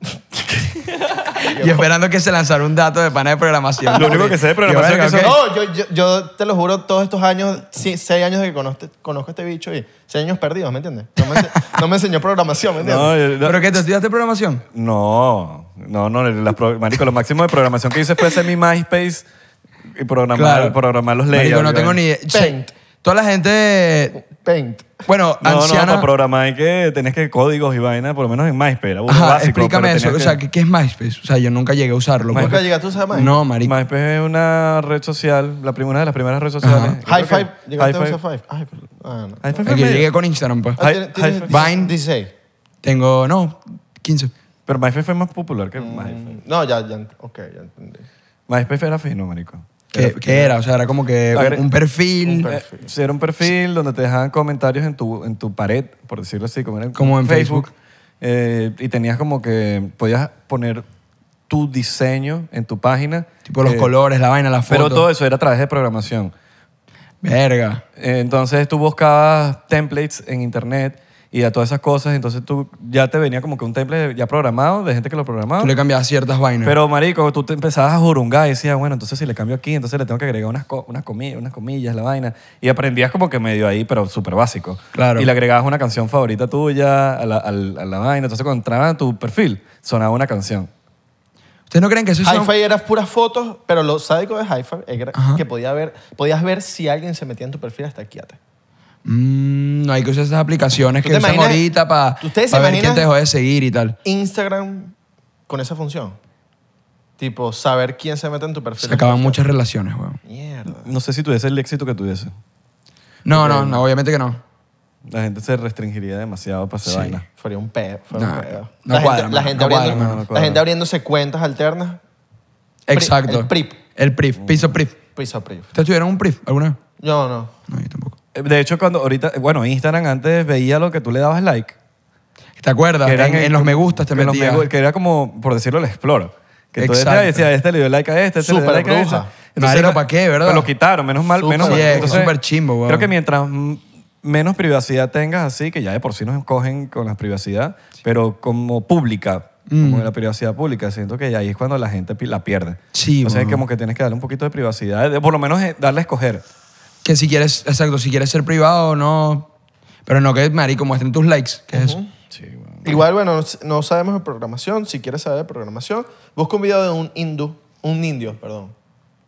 Y esperando que se lanzara un dato de pana de programación. Lo único que sé de programación es que No, yo, te lo juro, todos estos años, seis años de que conozco, a este bicho y seis años perdidos, ¿me entiendes? No me, enseñó programación, ¿me entiendes? ¿Pero qué? te estudiaste programación? no, no, no, marico, lo máximo de programación que hice fue hacer mi MySpace y programar, programar los Marico, no tengo ni idea. Paint. Toda la gente Paint. Bueno, No, anciana. no, para programar hay que tenés que códigos y vaina, por lo menos en MySpace. era Ajá, explícame eso. O sea, ¿qué, qué es MySpace? O sea, yo nunca llegué a usarlo. ¿Nunca llegaste a usar MySpace? No, marico. MySpace es una red social, la primera de las primeras redes sociales. High Five. Llegaste a usar Five. ah, no. High Five llegué con Instagram, pues. Ah, Vine. 16. Tengo, no, 15. Pero MySpace fue más popular que mm, MySpace. No, ya, ya, ok, ya entendí. MySpace era fino, marico. ¿Qué, era? O sea, era como que un, perfil. era un perfil donde te dejaban comentarios en tu, en tu pared, por decirlo así, como, como en Facebook. Eh, y tenías como que podías poner tu diseño en tu página. Tipo los eh, colores, la vaina, la foto. Pero todo eso era a través de programación. Verga. Eh, entonces tú buscabas templates en internet y a todas esas cosas. Entonces tú ya te venía como que un temple ya programado, de gente que lo programaba. Tú le cambiabas ciertas vainas. Pero, marico, tú te empezabas a jurungar y decías, bueno, entonces si le cambio aquí, entonces le tengo que agregar unas, unas, comillas, unas comillas, la vaina. Y aprendías como que medio ahí, pero súper básico. Claro. Y le agregabas una canción favorita tuya a la, vaina. Entonces cuando entraba en tu perfil, sonaba una canción. ¿Ustedes no creen que eso es...? Hi-Fi eran puras fotos, pero lo sádico de Hi-Fi era que podía ver, podías ver si alguien se metía en tu perfil hasta aquí Mm, no hay que usar esas aplicaciones que usan ahorita para ver quién te dejó de seguir y tal. Instagram con esa función. Tipo, saber quién se mete en tu perfil. Se acaban muchas relaciones, weón. Mierda. No sé si tuviese el éxito que tuviese. No, no, no, obviamente que no. La gente se restringiría demasiado para hacer Sí. vaina. Sería un pep. No, la gente, La gente abriéndose cuentas alternas. Exacto. el PRIP. El PRIP, piso PRIP. PISO PRIP. ¿Ustedes tuvieron un PRIP alguna vez? No, no. No, yo tampoco. De hecho, cuando ahorita, bueno, Instagram antes veía lo que tú le dabas like. ¿Te acuerdas? en, los me gustas te metías. que era como, por decirlo, el explora. Que tú este le dio like a este, este le dio like a este. Entonces, era, ¿para qué, verdad? Pero pues lo quitaron, menos mal. menos mal. Entonces, chimbo, Creo que mientras menos privacidad tengas así, que ya de por sí nos cogen con la privacidad, pero como pública, como mm. la privacidad pública, siento que ahí es cuando la gente la pierde. Sí, O sea, como que tienes que darle un poquito de privacidad, por lo menos eh, darle a escoger que si quieres, exacto, si quieres ser privado o no. Pero no que, marico, muestren tus likes, que es eso. Igual, bueno, no sabemos de programación. Si quieres saber de programación, busca un video de un hindú, un indio, perdón.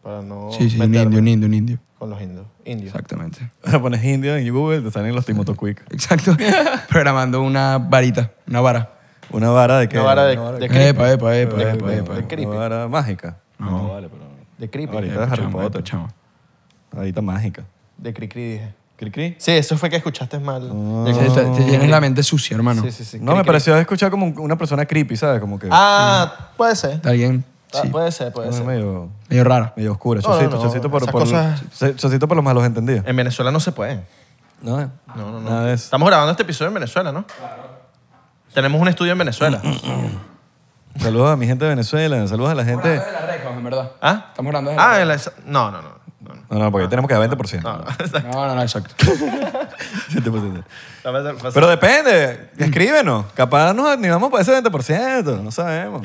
Para no. Sí, sí, un indio, un indio, un indio. Con los hindú, indios. Exactamente. Pones indio en Google, te salen los Timoto Quick. Exacto. Programando una varita, una vara. Una vara de qué? Una vara de, una vara de, de, de Epa, epa, epa, epa, Una vara mágica. No, vale, pero. De creepy. Ahorita de Harry Potter. Adita mágica. De Cricri dije. ¿Cricri? Sí, eso fue que escuchaste mal. Ah. Te, tienes la mente sucia, hermano. Sí, sí, sí. No, me pareció escuchar como una persona creepy, ¿sabes? Como que Ah, puede ser. Alguien Ah, Puede ser, puede ah, ser. medio, medio raro. medio oscura. No, no, chocito por, por los malos entendidos. En Venezuela no se puede. No, eh. no, No, no, Nada de eso. Estamos grabando este episodio en Venezuela, ¿no? Claro. Tenemos un estudio en Venezuela. Saludos a mi gente de Venezuela, saludos a la gente... de las en verdad. ¿Ah? Estamos grabando. Ah, no, no, no. No, no, porque ah, tenemos que dar 20%. Ah, ah, no, no, No, exacto. 7%. Pero depende, mm. escríbenos. Capaz nos animamos para ese 20%, no sabemos.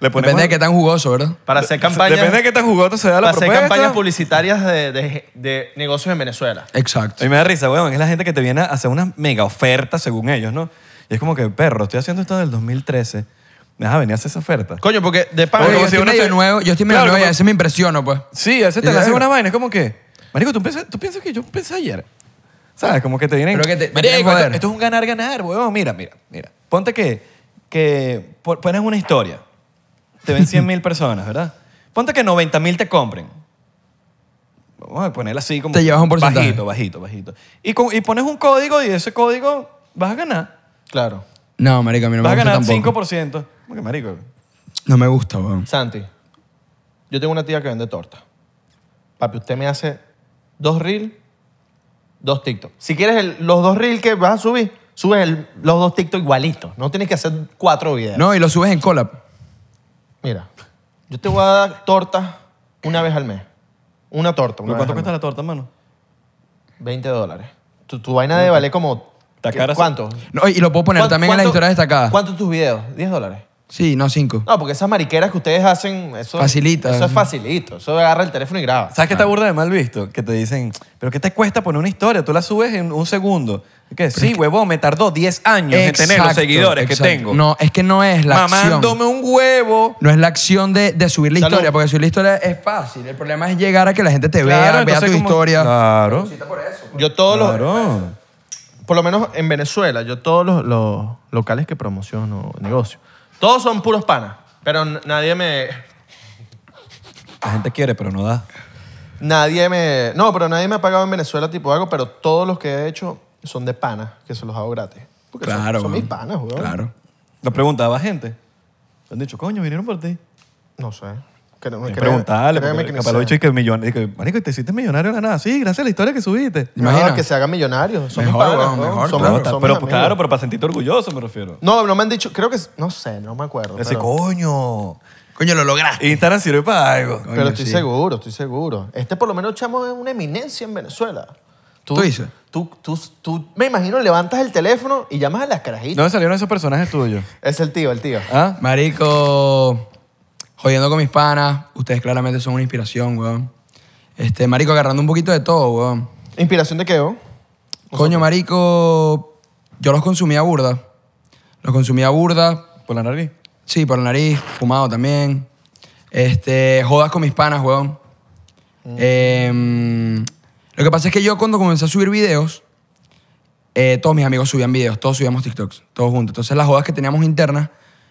Depende de qué tan jugoso, ¿verdad? para hacer campañas, Depende de qué tan jugoso se da para hacer campañas publicitarias de, de- negocios en Venezuela. A Exacto. mí me da risa, weón. Es la gente que te viene a hacer una mega oferta, según ellos, ¿no? Y es como que, perro, estoy haciendo esto del 2013. Me deja a hacer esa oferta. Coño, porque de pago, yo, estoy medio nuevo, yo estoy medio Claro, nuevo y a veces me impresiono, pues. Sí, a veces te la le una vaina. Es como que, marico, ¿tú piensas, tú piensas que yo pensé ayer. ¿Sabes? Como que te vienen... Pero que "Marico, esto, es un ganar-ganar, weón. Mira, mira, mira. Ponte que, que pones una historia. Te ven 100 mil personas, ¿verdad? Ponte que 90 mil te compren. Vamos a ponerla así como... Te llevas un porcentaje. Bajito, bajito, bajito. Y, con- y pones un código y ese código vas a ganar. Claro. No, marico, a mí no me Vas a ganar 5%. marico? No me gusta, weón. Santi, yo tengo una tía que vende torta. Papi, usted me hace dos reels, dos TikTok. Si quieres los dos reels que vas a subir, subes los dos TikTok igualitos. No tienes que hacer cuatro videos. No, y los subes en collab. Mira, yo te voy a dar torta una vez al mes. Una torta, ¿Cuánto cuesta la torta, mano? 20 dólares. Tu, tu vaina de vale como ¿Cuánto? y lo puedo poner también en la historias destacada. ¿Cuántos tus videos? ¿10 dólares? Sí, no, 5. No, porque esas mariqueras que ustedes hacen, eso, Facilita. eso es facilito. Eso agarra el teléfono y graba. ¿Sabes qué está ah. burda de mal visto? Que te dicen, ¿pero qué te cuesta poner una historia? Tú la subes en un segundo. ¿Qué? Sí, huevón, me tardó 10 años en tener los seguidores que tengo. No, es que no es la acción. Mamándome un huevo. No es la acción de, subir la historia, porque subir la historia es fácil. El problema es llegar a que la gente te vea, vea tu historia. Claro. Pues. Yo todos los... Claro por lo menos en Venezuela, yo todos los, locales que promociono, negocios, todos son puros panas, pero nadie me... La gente quiere, pero no da. Nadie me... No, pero nadie me ha pagado en Venezuela tipo algo, pero todos los que he hecho son de panas, que se los hago gratis. Porque son- Claro, son, mis panas, weón. Claro. No preguntaba gente? han dicho, coño, vinieron por ti. No sé. Que, preguntarle, créeme lo he dicho y que millonario. Que, Marico, te hiciste millonario ganado. nada. Sí, gracias a la historia que subiste. Imagina. que se haga millonario. Son mejor, son, claro, pero, claro, pero para sentirte orgulloso me refiero. No, no me han dicho, creo que, no sé, no me acuerdo. Ese coño. Coño, lo lograste. Instagram sirve para algo. pero estoy seguro, estoy seguro. Este por lo menos chamo es una eminencia en Venezuela. Tú, dices? Tú, tú, tú, me imagino, levantas el teléfono y llamas a las carajitas. ¿Dónde salieron esos personajes tuyos? es el tío, el tío. ¿Ah? Marico jodiendo con mis panas. Ustedes claramente son una inspiración, weón. Este, marico, agarrando un poquito de todo, weón. ¿Inspiración de qué, weón? Coño, marico, yo los consumía burda. Los consumía burda. ¿Por la nariz? Sí, por la nariz, fumado también. Este, jodas con mis panas, weón. Mm. Em, lo que pasa es que yo cuando comencé a subir videos, eh, todos mis amigos subían videos, todos subíamos TikToks, todos juntos. Entonces las jodas que teníamos internas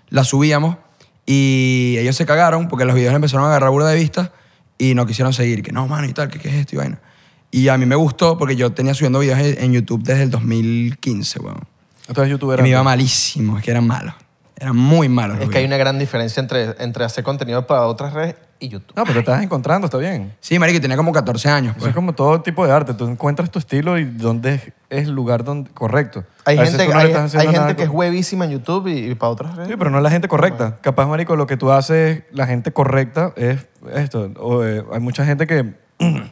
las subíamos y ellos se cagaron porque los videos empezaron a agarrar burda de vista y no quisieron seguir. Que no, mano, y tal, que qué es esto y vaina. Y a mí me gustó porque yo tenía subiendo videos en YouTube desde el 2015, weón. Entonces YouTube era... me iba malísimo, es que eran malos. Eran muy malos. Es que hay una gran diferencia entre, entre hacer contenido para otras redes y YouTube. No, pero te estás encontrando, está bien. Sí, marico, tenía como 14 años. Pues. es como todo tipo de arte. Tú encuentras tu estilo y dónde es- el lugar correcto. Hay gente, que es huevísima en YouTube y, para otras redes. Sí, pero no es la gente correcta. Capaz, marico, lo que tú haces, la gente correcta es esto. Eh, hay mucha gente que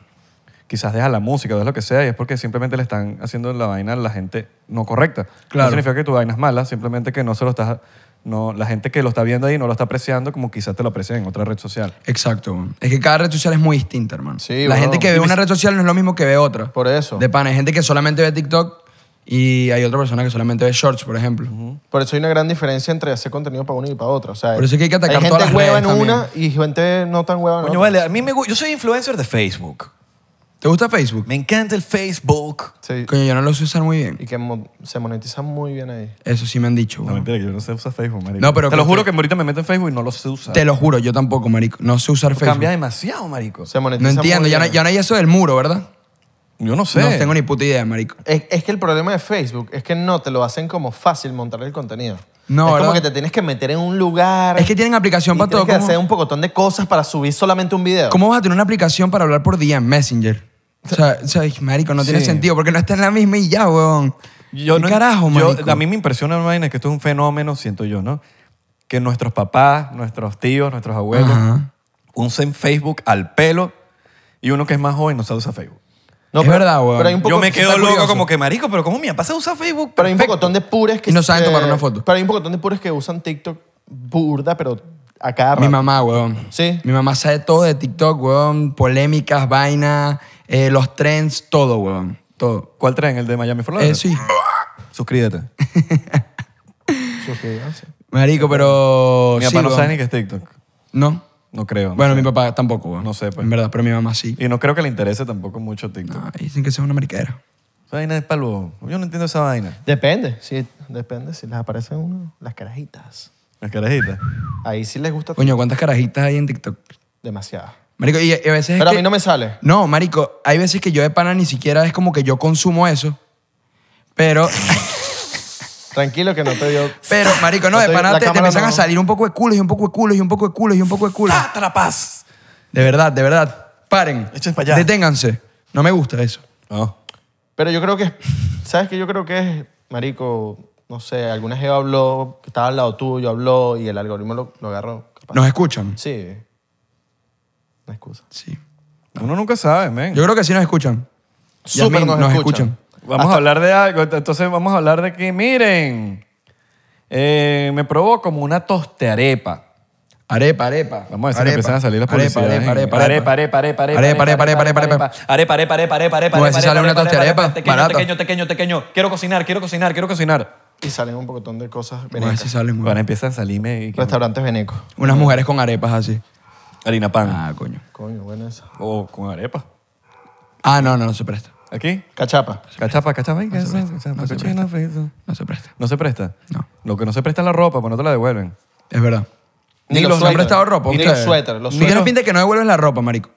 quizás deja la música, deja lo que sea, y es porque simplemente le están haciendo la vaina a la gente no correcta. No significa que tu vaina es mala, simplemente que no se lo estás no, la gente que lo está viendo ahí no lo está apreciando como quizás te lo aprecien en otra red social. Exacto. Es que cada red social es muy distinta, hermano. Sí, la gente que ve una red social no es lo mismo que ve otra. Por eso. De pan, hay gente que solamente ve TikTok y hay otra persona que solamente ve shorts, por ejemplo. Por eso hay una gran diferencia entre hacer contenido para uno y para otro. O sea, por eso es que hay que atacar todas en una y gente no tan en otra. a mí Yo soy influencer de Facebook. ¿Te gusta Facebook? Me encanta el Facebook. Sí. Coño, yo no lo sé usar muy bien. Y que se monetiza muy bien ahí. Eso sí me han dicho. No, me mentira, yo no sé usar Facebook, marico. No, pero Te lo juro que ahorita me meto en Facebook y no lo sé usar. Te lo juro, yo tampoco, marico. No sé usar Facebook. Cambia demasiado, marico. Se No entiendo, ya no, hay eso del muro, ¿verdad? Yo no sé. No tengo ni puta idea, marico. Es, que el problema de Facebook es que no te lo hacen como fácil montar el contenido. No, Es como que te tienes que meter en un lugar. Es que tienen aplicación para para tienes que hacer un pocotón de cosas para subir solamente un video. ¿Cómo vas a tener una aplicación para hablar por DM, Messenger? O sea, o sea marico, no tiene sentido porque no está en la misma y ya, weón. Yo no- carajo, yo- a mí me impresiona imagínate, que esto es un fenómeno, siento yo, ¿no? Que nuestros papás, nuestros tíos, nuestros abuelos usen Facebook al pelo y uno que es más joven no sabe usar Facebook. Es verdad, weón. Yo me quedo loco como que, marico, pero ¿cómo mía, pasa a usa Facebook? Pero hay un botón de pures que... no saben tomar una foto. Pero hay un de pures que usan TikTok burda, pero mi mamá, weón. Sí. Mi mamá sabe todo de TikTok, weón. Polémicas, vainas, eh, los trends, todo, weón. Todo. ¿Cuál tren? ¿El de Miami Florida? Eh, sí. Suscríbete. Suscríbete. Marico, pero. Mi papá no sabe ni qué es TikTok. No. No creo. bueno, mi papá tampoco, weón. No sé, pues. En verdad, pero mi mamá sí. Y no creo que le interese tampoco mucho TikTok. Ay, dicen que sea una americana. Esa vaina es palo. Yo no entiendo esa vaina. Depende, sí, depende. Si les aparecen uno, las carajitas. Las carajitas. Ahí sí les gusta. Coño, ¿cuántas carajitas hay en TikTok? Demasiadas. Marico, y, a veces. Pero a mí no me sale. No, marico, hay veces que yo de pana ni siquiera es como que yo consumo eso. Pero, Tranquilo que no te dio. pero, marico, no, de pana te, te empiezan a salir un poco de culo, y un poco de culo, y un poco de culo, y un poco de culos. ¡Ah, De verdad, de verdad. Paren. allá. Deténganse. No me gusta eso. No. Pero yo creo que. ¿Sabes qué? Yo creo que es, marico, no sé, alguna jeva habló, que estaba al lado tuyo, habló y el algoritmo lo, agarró. ¿Nos escuchan? Sí. Una excusa. Sí. Uno nunca sabe, men. Yo creo que sí nos escuchan. Súper nos escuchan. Vamos a hablar de algo. Entonces vamos a hablar de que, miren, eh, me probó como una tostearepa. Arepa, arepa. Vamos a empezar empiezan a salir las ¿eh? arepa, arepa, arepa, arepa, arepa, arepa, arepa, arepa, arepa, arepa, arepa, arepa, arepa, arepa, arepa, arepa, y salen un poquitón de cosas venecas. Bueno, salen empiezan a salirme. y Restaurantes venecos. Unas mujeres con arepas así. Harina pan. Ah, coño. Coño, buena esa. O con arepa. Ah, no, no, no se presta. ¿Aquí? Cachapa. Cachapa, cachapa. No se presta. No se presta. No. Lo que no se presta es la ropa, pues no te la devuelven. Es verdad. Ni los hombres han suéteres. ropa. Ni los suéteres, los Ni que no pinte que no devuelves la ropa, marico.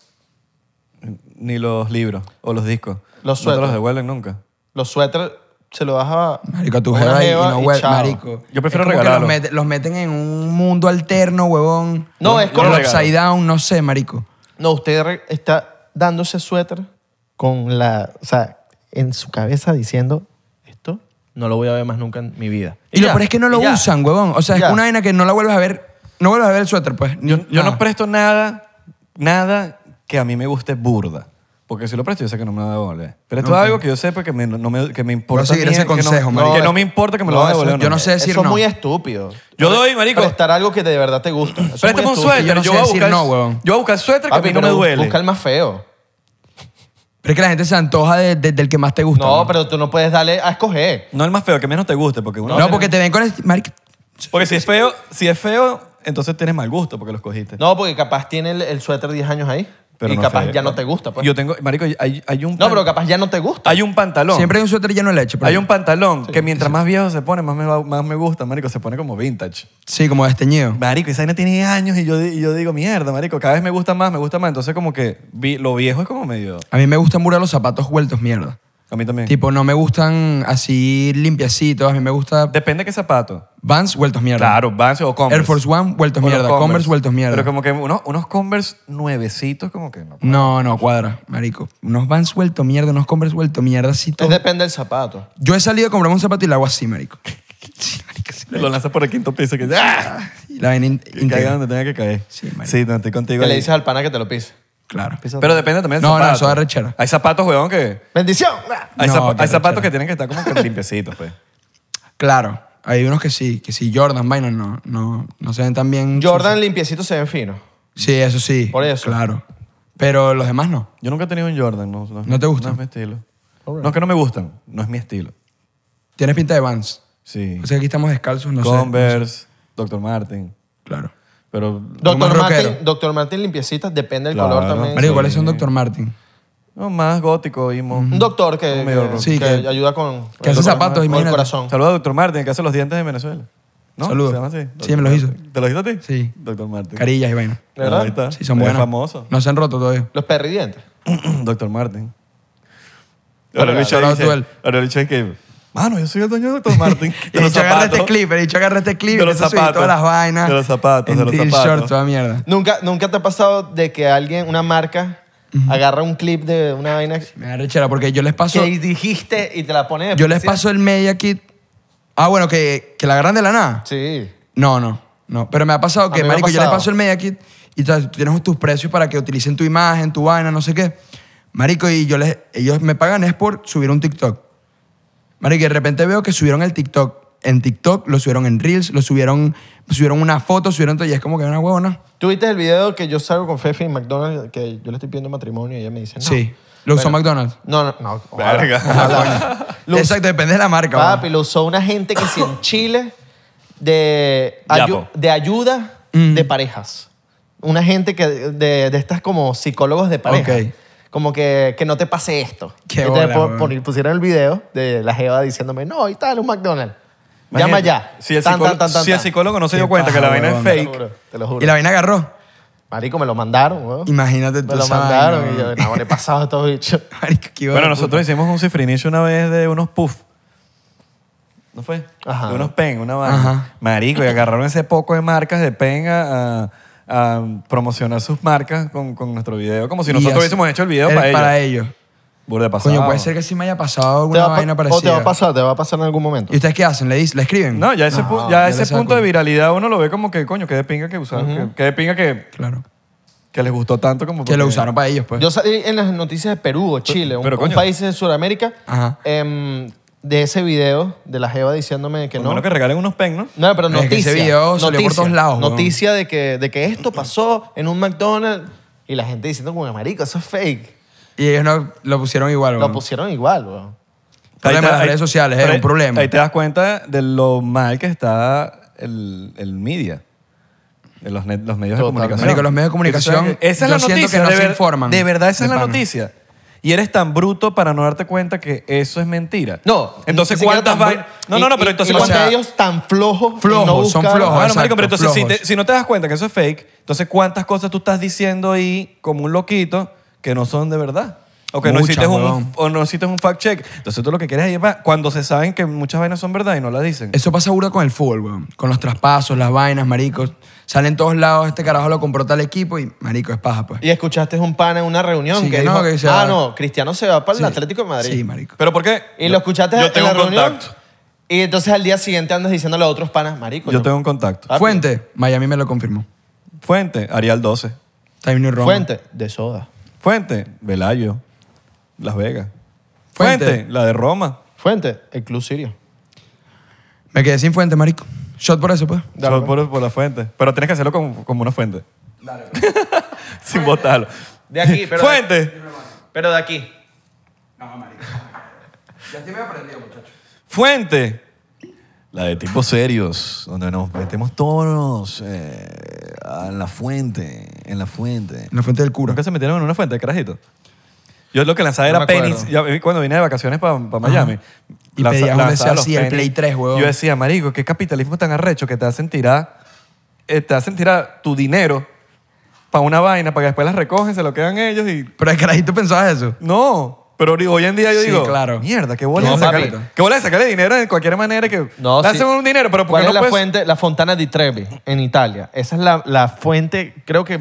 Ni los libros o los discos. Los No te los devuelven nunca. Los suéteres se lo das a. Marico, tu jeva y, no Marico. Yo prefiero regalarlo. Los, meten en un mundo alterno, huevón. No, es como. Upside down, no sé, Marico. No, usted está dándose suéter con la. O sea, en su cabeza diciendo. Esto no lo voy a ver más nunca en mi vida. Y, lo es que no lo usan, huevón. O sea, es una vaina que no la vuelves a ver. No vuelves a ver el suéter, pues. yo no presto nada, nada que a mí me guste burda. Porque si lo presto, yo sé que no me lo devolver. Pero esto es algo que yo sé porque me- no me, que me importa. a seguir ese consejo, no- que no, me importa que me lo va a devolver. Yo no sé decir eso no. es muy estúpido. Yo doy, marico. Prestar algo que de verdad te gusta. es Préstame un suéter. Yo, Yo no sé voy a decir buscar, no, weón. yo voy a buscar el suéter que a mí no me duele. Busca el más feo. Pero es que la gente se antoja del que más te gusta. No, pero tú no puedes darle a escoger. No el más feo, que menos te guste. Porque, uno, No, porque te ven con el... porque si es feo, si es feo, entonces tienes mal gusto porque lo escogiste. No, porque capaz tiene el, el suéter 10 años ahí y capaz ya no eh, te gusta, pues. Yo tengo, marico, hay, hay un... No, pero capaz ya no te gusta. Hay un pantalón. Siempre hay un suéter lleno de leche. pero- Hay un pantalón que mientras más viejo se pone, más me, más me gusta, marico. Se pone como vintage. Sí, como desteñido. Marico, esa no tiene años y yo, yo digo, mierda, marico, cada vez me gusta más, me gusta más. Entonces como que vi- lo viejo es como medio... A mí me gusta murar los zapatos vueltos, mierda. A mí también. Tipo, no me gustan así limpiacitos. A mí me gusta Depende de qué zapato. Vans vueltos mierda. Claro, Vans o Converse. Air Force One vueltos mierda. Converse. vueltos mierda. Pero como que unos, unos Converse nuevecitos, como que no. No, no, cuadra, marico. Unos Vans vueltos mierda, unos Converse vueltos mierda, así todo. Es depende del zapato. Yo he salido a comprar un zapato y lo hago así, marico. Sí, Lo lanzas por el quinto piso que Y la ven caiga donde tenga que caer. Sí, marico. no, estoy contigo. Que le dices al pana que te lo pise. Claro. Pero depende también del No, zapato. no, eso es rechera. Hay zapatos, weón, que... ¡Bendición! Hay, zapatos que tienen que estar como limpiecitos, pues. Claro, hay unos que sí, que sí, Jordan, vaina, no, no, se ven tan bien. Jordan limpiecito se ven finos. Sí, eso sí. Por eso. Claro. Pero los demás no. Yo nunca he tenido un Jordan. ¿No, te gusta. No es mi estilo. No es que no me gustan, no es mi estilo. Tienes pinta de Vans. Sí. O sea, aquí estamos descalzos, no sé, Dr. Martin. Claro. Pero Doctor Martin, Doctor Martin limpiecitas, depende del color también. Mario, ¿cuál es un Doctor Martin? No, más gótico, Imo. Un doctor que, Sí, que ayuda con, que hace zapatos, y el corazón. Saludos a doctor Martín, que hace los dientes en Venezuela. ¿No? Saludos. ¿Se así? Sí, me los hizo. ¿Te los hizo a ti? Sí. Doctor Martín. Carillas y vaina. ¿Verdad? Sí, son muy famosos. No se han roto todavía. Los perridientes. doctor Martín. Ahora lo el dicho que Mano, yo soy el dueño de Dr. Martin. De los agarra este clip, he dicho agarra este clip. y los zapatos. todas las vainas. De los zapatos, de los zapatos. short, toda mierda. ¿Nunca, ¿Nunca te ha pasado de que alguien, una marca, agarra un clip de una vaina Me da rechera porque yo les paso... que dijiste y te la pones... Yo les paso el media kit. Ah, bueno, que, que la agarran de la nada. Sí. No, no, no. Pero me ha pasado que, marico, yo les paso el media kit y tú tienes tus precios para que utilicen tu imagen, tu vaina, no sé qué. Marico, y yo les, ellos me pagan es por subir un TikTok que de repente veo que subieron el TikTok. En TikTok, lo subieron en Reels, lo subieron, subieron una foto, subieron todo, y es como que una huevona. ¿Tú el video que yo salgo con Fefi en McDonald's, que yo le estoy pidiendo matrimonio y ella me dice no? Sí. ¿Lo usó McDonald's? No, no, no. Verga. Ah, Exacto, depende de la marca. Papi, lo usó una gente que si en Chile de, de ayuda de mm. parejas. Una gente que de, de estas como psicólogos de parejas. Ok como que, que no te pase esto. Qué Entonces, pusieron el video de la Jeva diciéndome, no, ahí está un McDonald's. Llama ya. Si el, Tan, psicólogo, tan, tan, tan, si psicólogo no se dio cuenta que la vaina es fake, te lo juro. Y la vaina agarró. Marico, me lo mandaron, weón. Imagínate tú Me lo mandaron y yo, no, le he pasado a todo bichos. Marico, Bueno, nosotros hicimos un cifrinicho una vez de unos puff. ¿No fue? Ajá. De unos pen, una vaina. Marico, y agarraron ese poco de marcas de pen a- a promocionar sus marcas con, nuestro video, como si nosotros hubiésemos hecho el video para para, para ellos. Coño, puede ser que sí me haya pasado alguna vaina parecida. O te va a pasar, te va a pasar en algún momento. ¿Y ustedes qué hacen? ¿Le, ¿Le escriben? No, ya ese, ese punto de viralidad uno lo ve como que, coño, qué de pinga que usaron, Qué de pinga que... Claro. Que les gustó tanto como... Que lo usaron para ellos, pues. Yo salí en las noticias de Perú o Chile, o en un, de Sudamérica, Ajá. Em, de ese video de la Jeva diciéndome que Por no. Bueno, que regalen unos pen, ¿no? No, pero noticia. ese video salió noticia, por todos lados. Noticia de que, de que esto pasó en un McDonald's y la gente diciendo como, marico, eso es fake. Y ellos no, lo pusieron igual, Lo pusieron igual, weón. Ahí Problema de las redes sociales, era es un problema. Ahí te das cuenta de lo mal que está el, el media, de los, los medios de comunicación. Marico, los medios de comunicación, Esa es la noticia. que no se informan, De verdad, esa es la noticia y eres tan bruto para no darte cuenta que eso es mentira. No, entonces cuántas No, no, no, pero entonces y de ellos tan flojos. Flojos, son flojos. Bueno, marico, pero entonces si no te das cuenta que eso es fake, entonces cuántas cosas tú estás diciendo ahí como un loquito que no son de verdad. O no hiciste, un, un fact check. Entonces tú lo que quieres es ir cuando se saben que muchas vainas son verdad y no las dicen. Eso pasa ahora con el fútbol, weón. Con los traspasos, las vainas, maricos. Salen todos lados, este carajo lo compró tal equipo y marico es paja, pues. Y escuchaste un pana en una reunión ah, no, Cristiano se va para el Atlético de Madrid. Sí, marico. ¿Pero por qué? Y lo escuchaste yo en tengo la un reunión. contacto. Y entonces al día siguiente andas diciéndole a otros panas, marico. Yo tengo un contacto. Fuente, Miami me lo confirmó. Fuente, Arial 12. Time New Roman. Fuente de soda. Fuente, Velayo. Las Vegas. Fuente, la de Roma. Fuente, el Club Sirio. Me quedé sin fuente, marico. Shot por eso, pues. Shot pues. por, la fuente. Pero tienes que hacerlo como, una fuente. Pues. Sin botarlo. De aquí, pero. ¡Fuente! pero de aquí. No, marico. Ya me he aprendido, muchachos. ¡Fuente! La de tipos serios, donde nos metemos todos en eh, la fuente, en la fuente. En la fuente del cura. qué se metieron en una fuente, carajito? Yo lo que lanzaba era Penis. cuando vine de vacaciones para Miami, y lanza, un deseo así, el Play 3, Yo decía, marico, qué capitalismo tan arrecho que te hacen tirar, eh, te tu dinero para una vaina, para que después las recogen, se lo quedan ellos y... Pero el carajito pensabas eso. No, pero hoy en día yo digo, mierda, qué bola, sacarle, qué de sacarle dinero de cualquier manera que no, le un dinero, pero ¿Cuál es la fuente? La Fontana di Trevi en Italia. Esa es la, fuente, creo que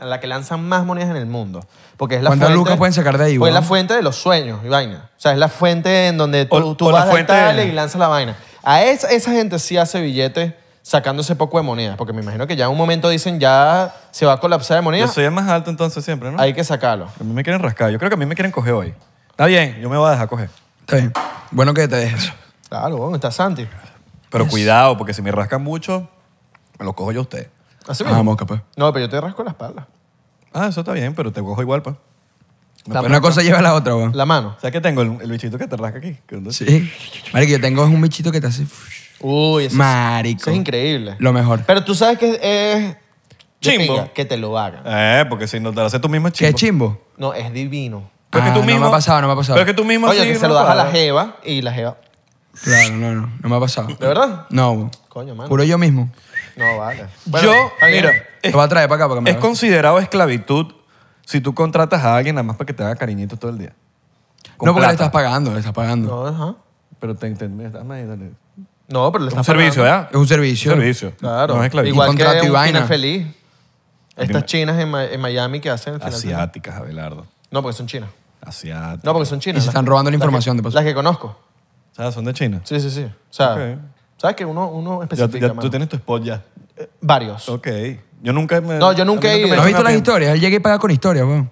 la que lanzan más monedas en el mundo. Porque es la lucas pueden sacar de ahí, Pues es la fuente de los sueños y vaina. O sea, es la fuente en donde tú, vas a y lanzas la vaina. A esa, gente sí hace billetes sacándose poco de monedas, porque me imagino que ya en un momento dicen ya se va a colapsar de Yo soy el más alto entonces siempre, ¿no? hay que sacarlo. A mí me quieren rascar. Yo creo que a mí me quieren coger hoy. Está bien, yo me voy a dejar coger. Está bien. Bueno que te dejes Claro, bueno, está Santi. Pero cuidado, porque si me rascan mucho, me lo cojo yo a usted. Ah, pues. No, pero yo te rasco la espalda. Ah, eso está bien, pero te cojo igual, pa. Pues. Una cosa lleva a la otra, weón. La mano. ¿Sabes que tengo el, bichito que te rasca aquí? Sí. Marico, yo tengo un bichito que te hace... Uy, eso, es- Marico. es increíble. Lo mejor. Pero tú sabes que es- Chimbo. Que te lo hagan. Eh, porque si no te lo haces tú mismo es ¿Qué chimbo. No, es divino. Ah, no me ha pasado, no me ha pasado. Pero es que tú mismo Oye, que se lo das a la jeva y la jeva... Claro, no, no. No me ha pasado. ¿De verdad? No, weón. Coño, mano. Puro yo mismo. No, vale. Yo, mira, Te voy a traer para acá es considerado esclavitud si tú contratas a alguien nada más para que te haga cariñito todo el día. No, porque le estás pagando, le estás pagando. No, ajá. Pero te entendés, dame, dale. No, pero le Es un servicio, ¿verdad? Es un servicio. servicio. Claro. es esclavitud. Igual que Contrato un vaina. feliz. Estas chinas en, Miami que hacen Asiáticas, Abelardo. No, porque son chinas. Asiáticas. No, porque son chinas. Y se están robando la información, de paso. Las que conozco. O sea, son de China. Sí, sí, sí. O sea, ¿Sabes que uno, uno especifica, Ya- tú tienes tu spot ya. Eh, varios. Ok. Yo nunca No, yo nunca he ido. ¿No has visto las historias? Él llega y paga con historias, weón.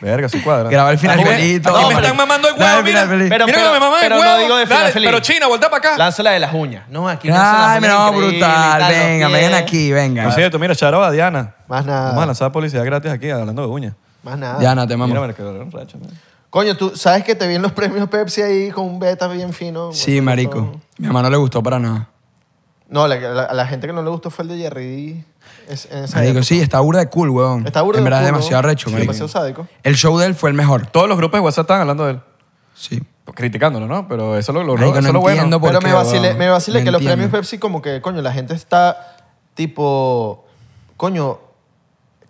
Verga, su cuadra. Grabar el final Aquí me- están mamando el huevo, mira. Mira pero- que me mamá el pero no digo de Feliz. pero China, vuelta para acá. Lánzala de las uñas. No, aquí Ay, me no, brutal. Venga, vengan aquí, Por venga. cierto, mira, charo a Diana. Más nada. Vamos a lanzar publicidad gratis aquí hablando de uñas. Más nada. Diana, te mamo. Mira, me un Coño, tú sabes que te vi en los premios Pepsi ahí con un beta bien fino. Sí, marico. Mi mamá no le gustó para nada. No, a la, gente que no le gustó fue el de Jerry D. Marico, sí, está burda de cool, weón. Está burda de cool. Me verdad, demasiado recho, Sí, marico. demasiado sádico. El show de él fue el mejor. Todos los grupos de WhatsApp estaban hablando de él, Sí. Pues, criticándolo, ¿no? Pero eso lo logró, no lo entiendo ¿Por Pero me qué, Pero me vacile que los premios Pepsi como que, coño, la gente está tipo, coño,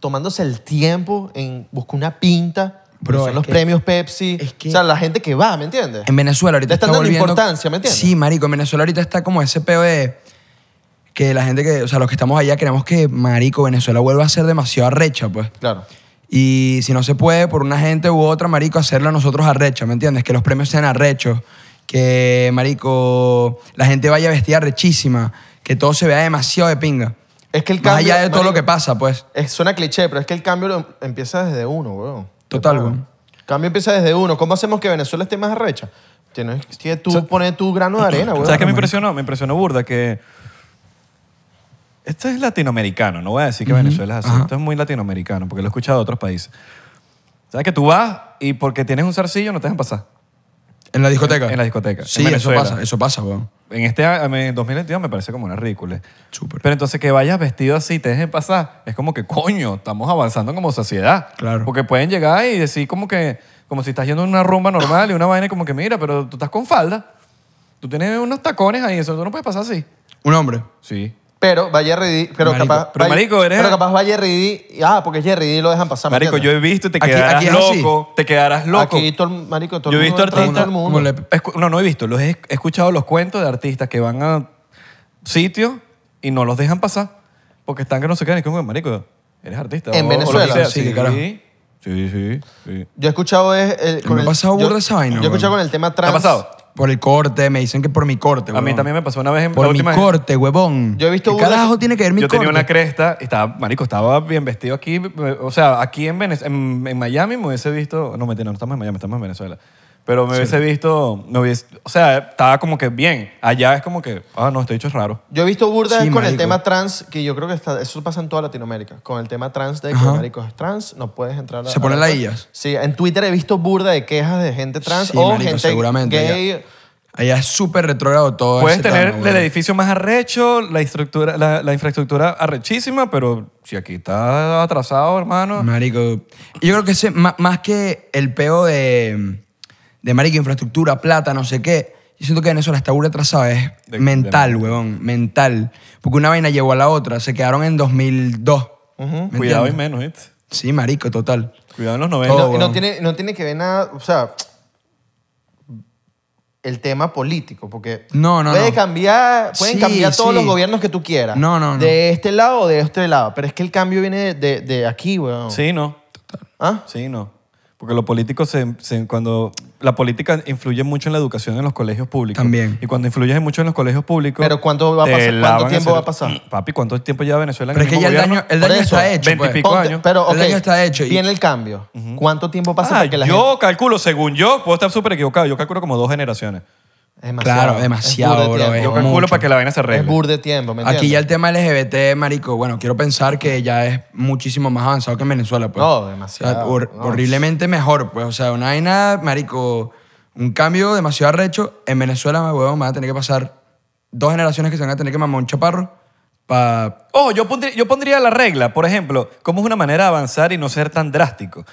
tomándose el tiempo en buscar una pinta pero son los premios Pepsi. o sea, la gente que va, ¿me entiendes? En Venezuela ahorita está, dando importancia, ¿me entiendes? Sí, marico, en Venezuela ahorita está como ese peo que la gente que, o sea, los que estamos allá queremos que, marico, Venezuela vuelva a ser demasiado arrecha, pues. Claro. Y si no se puede por una gente u otra, marico, hacerlo nosotros arrecha, ¿me entiendes? Que los premios sean arrechos, que, marico, la gente vaya vestida arrechísima, que todo se vea demasiado de pinga. Es que el cambio... Más allá de todo lo que pasa, pues. Es, suena cliché, pero es que el cambio em-, empieza desde uno, weón. Total, güey. Cambio empieza desde uno. ¿Cómo hacemos que Venezuela esté más arrecha? Tienes que tú poner tu grano de arena, güey. ¿Sabes qué me impresionó? Me impresionó burda que... Esto es latinoamericano, no voy a decir que Venezuela es así. Esto es muy latinoamericano, porque lo he escuchado de otros países. ¿Sabes que tú vas y porque tienes un zarcillo no te dejan pasar? En la discoteca. En la discoteca. Sí, eso pasa, eso pasa, en este 2022 me parece como una ridícula. Pero entonces que vayas vestido así, te dejen pasar, es como que coño, estamos avanzando como sociedad. Claro. Porque pueden llegar y decir como que, como si estás yendo a una rumba normal y una vaina como que mira, pero tú estás con falda, tú tienes unos tacones ahí, eso no puedes pasar así. ¿Un hombre? Sí. Pero vaya Reddy, pero capaz. pero marico, Pero capaz va Jerry Ah, porque es Jerry D lo dejan pasar. Marico, yo he visto, te quedarás loco. Te quedarás loco. Aquí todo el marico, todo Yo he visto artistas. todo mundo. No, no he visto. he escuchado los cuentos de artistas que van a sitios y no los dejan pasar porque están que no se quedan. Y como, marico, eres artista. En Venezuela. Sí, Sí, sí, sí, sí. Yo he escuchado es. Me ha pasado burda yo, Yo he escuchado con el tema ¿Te trans. ha pasado? Por el corte, me dicen que por mi corte, A mí también me pasó una vez en Por mi corte, huevón. Yo he visto ¿Qué carajo tiene que ver mi Yo tenía una cresta, estaba, marico, estaba bien vestido aquí. O sea, aquí en, en, Miami me hubiese visto. No, mentira, no estamos en Miami, estamos en Venezuela. Pero me hubiese visto, me o sea, estaba como que bien. Allá es como que, ah, no, este dicho es raro. Yo he visto burda con el tema trans, que yo creo que está- eso pasa en toda Latinoamérica, con el tema trans de que marico es trans, no puedes entrar a... Se ponen las Sí, en Twitter he visto burda de quejas de gente trans o gente seguramente, gay. Allá es súper retrógrado todo Puedes tener el edificio más arrecho, la, estructura, la, infraestructura arrechísima, pero si aquí está atrasado, hermano. Marico. Yo creo que es más que el peo de, de marico, infraestructura, plata, no sé qué. Yo siento que Venezuela está burda atrasada, es mental, weón. mental. Porque una vaina llevó a la otra, se quedaron en 2002. Cuidado y menos, ¿eh? Sí, marico, total. Cuidado en los 90. no, tiene, no tiene que ver nada, o sea, el tema político, porque no, no, puede cambiar, pueden cambiar todos los gobiernos que tú quieras. No, no, De este lado o de este lado, pero es que el cambio viene de, aquí, weón. Sí, no. ¿Ah? Sí, no. Porque los políticos, se, cuando la política influye mucho en la educación en los colegios públicos. También. Y cuando influye mucho en los colegios públicos. Pero ¿cuánto, va a pasar? ¿Cuánto tiempo va a pasar? Mm, papi, ¿cuánto tiempo lleva Venezuela en el Pero es que ya el daño, el está hecho. 20 pues. años. Pero, el daño está hecho. Y... Viene el cambio. ¿Cuánto tiempo pasa ah, yo calculo, según yo, puedo estar súper equivocado, yo calculo como dos generaciones. Demasiado. Claro, demasiado, bro. Yo calculo para que la vaina se arregle. Es burde tiempo, ¿me Aquí ya el tema LGBT, marico, bueno, quiero pensar que ya es muchísimo más avanzado que en Venezuela, pues. No, demasiado. Horriblemente mejor, pues. O sea, una vaina, marico, un cambio demasiado arrecho. En Venezuela, me voy a tener que pasar dos generaciones que se van a tener que mamar un chaparro para... oh, yo yo pondría la regla, por ejemplo, cómo es una manera de avanzar y no ser tan drástico.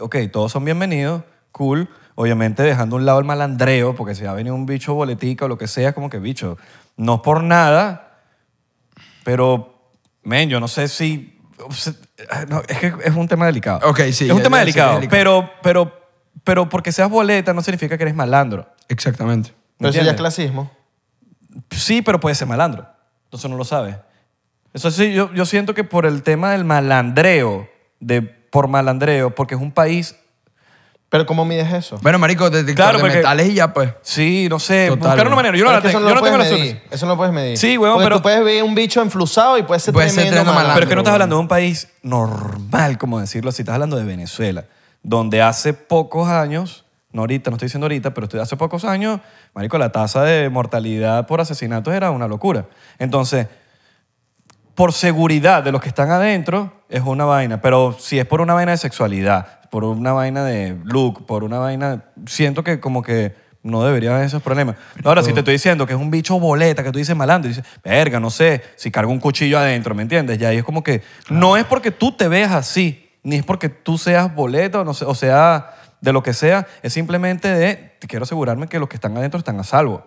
Ok, todos son bienvenidos, cool, obviamente dejando un lado el malandreo, porque si ha venido un bicho boletica o lo que sea, como que bicho, no es por nada, pero, men, yo no sé si... Ah, es que es un tema delicado. Ok, sí. Es un tema delicado, Pero, pero, pero porque seas boleta no significa que eres malandro. Exactamente. Pero si ya clasismo. Sí, pero puede ser malandro. Entonces no lo sabes. Eso sí, yo, yo siento que por el tema del malandreo, de por malandreo, porque es un país pero ¿cómo mides eso? Bueno, marico, de Claro, y ya, pues. Sí, no sé. Buscar una manera. Yo no tengo. la Eso no puedes medir. Sí, huevón, pero- tú puedes ver un bicho enflusado y puede ser Puede tremendo Pero es que no estás hablando de un país normal, como decirlo así. Estás hablando de Venezuela, donde hace pocos años, no ahorita, no estoy diciendo ahorita, pero estoy- hace pocos años, marico, la tasa de mortalidad por asesinatos era una locura. Entonces, por seguridad de los que están adentro, es una vaina. Pero si es por una vaina de sexualidad, por una vaina de look, por una vaina... Siento que como que no debería haber esos problemas. Ahora, si te estoy diciendo que es un bicho boleta, que tú dices malandro, y dices, verga, no sé, si cargo un cuchillo adentro, ¿me entiendes? Ya ahí es como que no es porque tú te veas así, ni es porque tú seas boleta o, no o sea de lo que sea, es simplemente de, quiero asegurarme que los que están adentro están a salvo.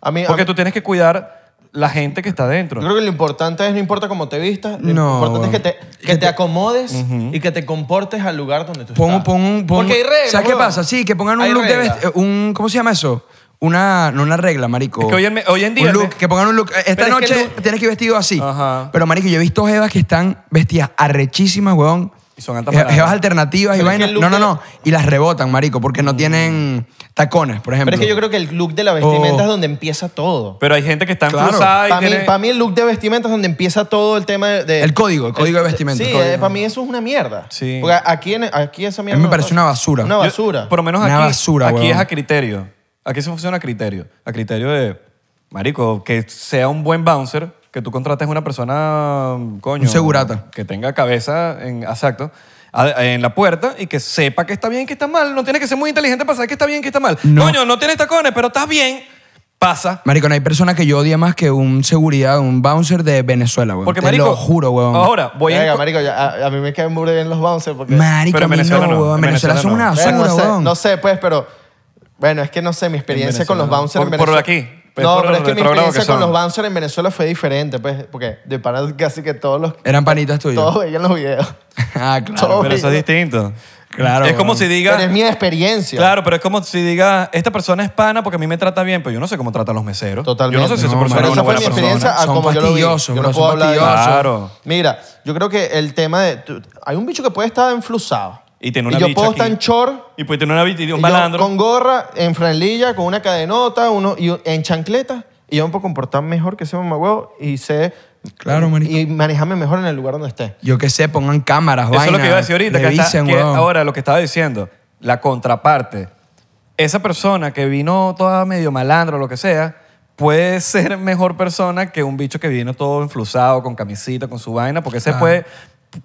A mí, porque tú tienes que cuidar la gente que está dentro. Yo creo que lo importante es, no importa cómo te vistas, lo importante es que te, que te acomodes y que te comportes al lugar donde tú estás. pon, Porque hay reglas. ¿Sabes qué pasa? Sí, que pongan un look de ¿Cómo se llama eso? Una, no una regla, marico. Es que hoy en- día- que pongan un look. Esta noche tienes que ir vestido así. Pero, marico, yo he visto jevas que están vestidas arrechísimas, weón. Y son alternativas y No, no, no. Y las rebotan, marico, porque no tienen tacones, por ejemplo. Pero es que yo creo que el look de la vestimenta es oh. donde empieza todo. Pero hay gente que está Claro. enfusada Para mí, el look de vestimenta es donde empieza todo el tema de... El código, el código de vestimenta. Sí, para mí eso es una mierda. Sí. Porque aquí, esa mierda... A mí me parece una basura. Una basura. por lo menos aquí, basura, aquí es a criterio. Aquí se funciona a criterio. A criterio de, marico, que sea un buen bouncer que tú contrates una persona, coño. segurata. Que tenga cabeza, en, exacto, en la puerta y que sepa que está bien y que está mal. No tiene que ser muy inteligente para saber que está bien y que está mal. Coño, no tienes tacones, pero estás bien. Pasa. Marico, no hay persona que yo odie más que un seguridad, un bouncer de Venezuela, güey. Porque, Te lo juro, weón. Ahora, voy a... marico, a, mí me quedan muy bien los bouncers porque... marico, pero Venezuela no, Venezuela, son una no sé, pues, pero bueno, es que no sé, mi experiencia con los bouncers en Venezuela... por Venezuela. aquí. Pues, no, pero es que mi experiencia con los bouncers en Venezuela fue diferente, pues, porque de parado casi que todos los. Eran panitas tuyos. Todos veían los videos. ah, claro. Pero eso es distinto. Claro. Es como si diga. Pero es mi experiencia. Claro, pero es como si diga, esta persona es pana porque a mí me trata bien, pero yo no sé cómo tratan los meseros. Totalmente. Yo no sé si esa persona Pero esa fue mi experiencia a Son como yo lo vi. no Claro. Mira, yo creo que el tema de... hay un bicho que puede estar enflusado. Y una yo puedo estar en Y pues tiene una y con gorra, en franelilla, con una cadenota, uno, y en chancleta. Y yo me puedo comportar mejor que ese mamagüeo y sé... Claro, Y manejarme mejor en el lugar donde esté. Yo qué sé, pongan cámaras, Eso es lo que iba a decir ahorita. ahora lo que estaba diciendo, la contraparte. Esa persona que vino toda medio malandro o lo que sea, puede ser mejor persona que un bicho que vino todo influsado, con camisita, con su vaina, porque ese puede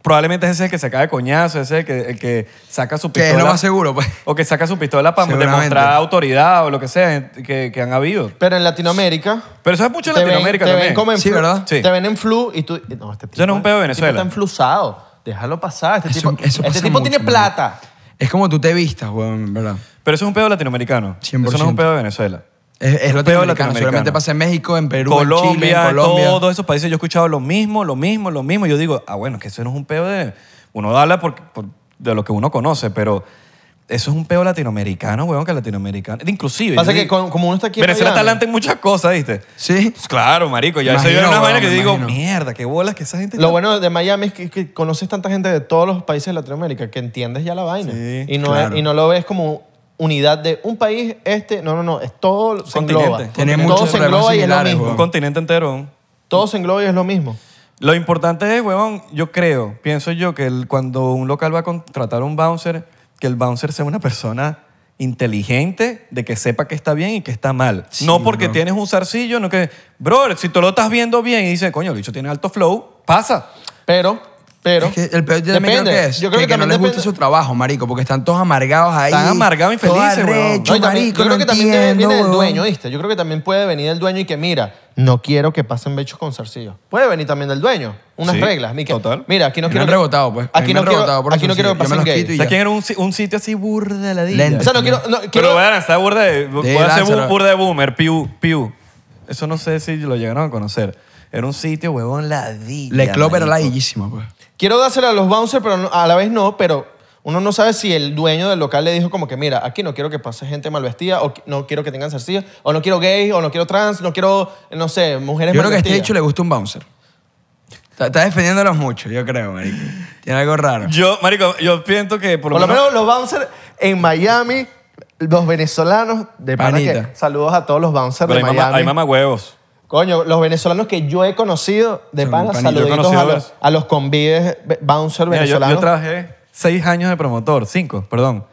probablemente ese es el que se cae de coñazo, ese es el que, el que saca su pistola. Que es lo más seguro, pues. O que saca su pistola para demostrar autoridad o lo que sea que, han habido. Pero en Latinoamérica. Pero eso es mucho en Latinoamérica también. sí, ¿verdad? Te ven en flu y tú. No, este tipo, Yo no es un pedo de este Venezuela. Tipo está enflusado. Déjalo pasar. Este, este tipo, tiene plata. Es como tú te vistas, weón, ¿verdad? Pero eso es un pedo latinoamericano. Eso no es un pedo de Venezuela. Es, lo peor latinoamericano. Solamente pasa en México, en Perú, Colombia, en Chile, en Todos esos países yo he escuchado lo mismo, lo mismo, lo mismo. Yo digo, ah, bueno, que eso no es un peo de. Uno habla por, de lo que uno conoce, pero eso es un peo latinoamericano, weón, que latinoamericano. Inclusive. Pasa que como uno está aquí. Venezuela está adelante en muchas cosas, ¿viste? Sí. Pues claro, marico. Ya se dio una vaina que digo, mierda, qué bolas que esa gente. Lo bueno de Miami es que, conoces tanta gente de todos los países de Latinoamérica que entiendes ya la vaina. y, y no lo ves como unidad de un país, este, no, no, no, es todo se engloba. Un continente entero. Todo se engloba y es lo mismo. Lo importante es, huevón, yo creo, pienso yo que el- cuando un local va a contratar a un bouncer, que el bouncer sea una persona inteligente, de que sepa que está bien y que está mal. no porque tienes un zarcillo, no que, bro, si tú lo estás viendo bien y dices, coño, el bicho tiene alto flow, pasa. Pero pero. el depende. Yo creo que, no les gusta su trabajo, marico, porque están todos amargados ahí. Están amargados, infelices, güey. marico. Yo creo que también viene del dueño, ¿viste? Yo creo que también puede venir el dueño y que, mira, no quiero que pasen bechos con zarcillos. Puede venir también del dueño. Unas reglas. mira total. Mira, aquí no quiero. Me han rebotado, pues. Aquí no quiero, aquí no quiero que pasen gays. O sea, era un, un sitio así burda de la dilla. O sea, no quiero. Pero vean, está burde burda de. burde de boomer, piu, piu. Eso no sé si lo llegaron a conocer. Era un sitio, huevón, ladilla. Le Club era ladillísimo, pues quiero dársela a los bouncers, pero a la vez no, pero uno no sabe si el dueño del local le dijo como que, mira, aquí no quiero que pase gente mal vestida, o no quiero que tengan cercillas, o no quiero gay, o no quiero trans, no quiero, no sé, mujeres Yo creo que a este hecho le gusta un bouncer. Está, defendiéndolos mucho, yo creo, marico. Tiene algo raro. Yo, marico, yo pienso que por lo, menos los bouncers en Miami, los venezolanos de saludos a todos los bouncers de hay, Miami. mamá, huevos. Coño, los venezolanos que yo he conocido de saluditos a los, a los convives bouncer venezolanos. Yo, yo, trabajé seis años de promotor, cinco, perdón.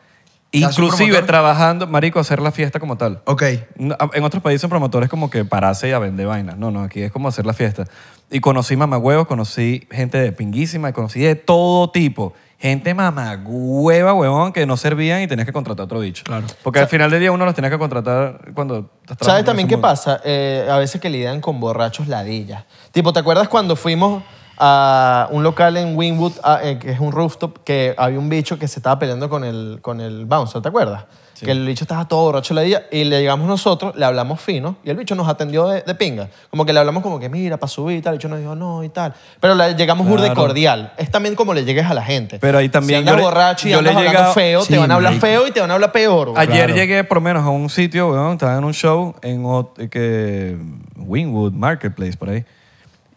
Inclusive trabajando, marico, hacer la fiesta como tal. Ok. En otros países son promotores como que pararse y a vender vainas. No, no, aquí es como hacer la fiesta. Y conocí mamagüeos, conocí gente de pinguísima, conocí de todo tipo gente mamagüeva, huevón, que no servían y tenías que contratar otro bicho. Claro. Porque al final del día uno los tenía que contratar cuando... ¿Sabes también qué pasa? Eh, a veces que lidian con borrachos ladillas. Tipo, ¿te acuerdas cuando fuimos a un local en Winwood, ah, eh, que es un rooftop, que había un bicho que se estaba peleando con el, con el bouncer, ¿te acuerdas? Que el bicho estaba todo borracho la día y le llegamos nosotros, le hablamos fino y el bicho nos atendió de, pinga. Como que le hablamos como que mira, para subir y tal. El bicho nos dijo no y tal. Pero le llegamos claro. de cordial. Es también como le llegues a la gente. Pero ahí también. Si andas yo borracho y le feo, te van a hablar feo y te van a hablar peor. Ayer llegué por lo menos a un sitio, estaba en un show en que, Winwood Marketplace, por ahí.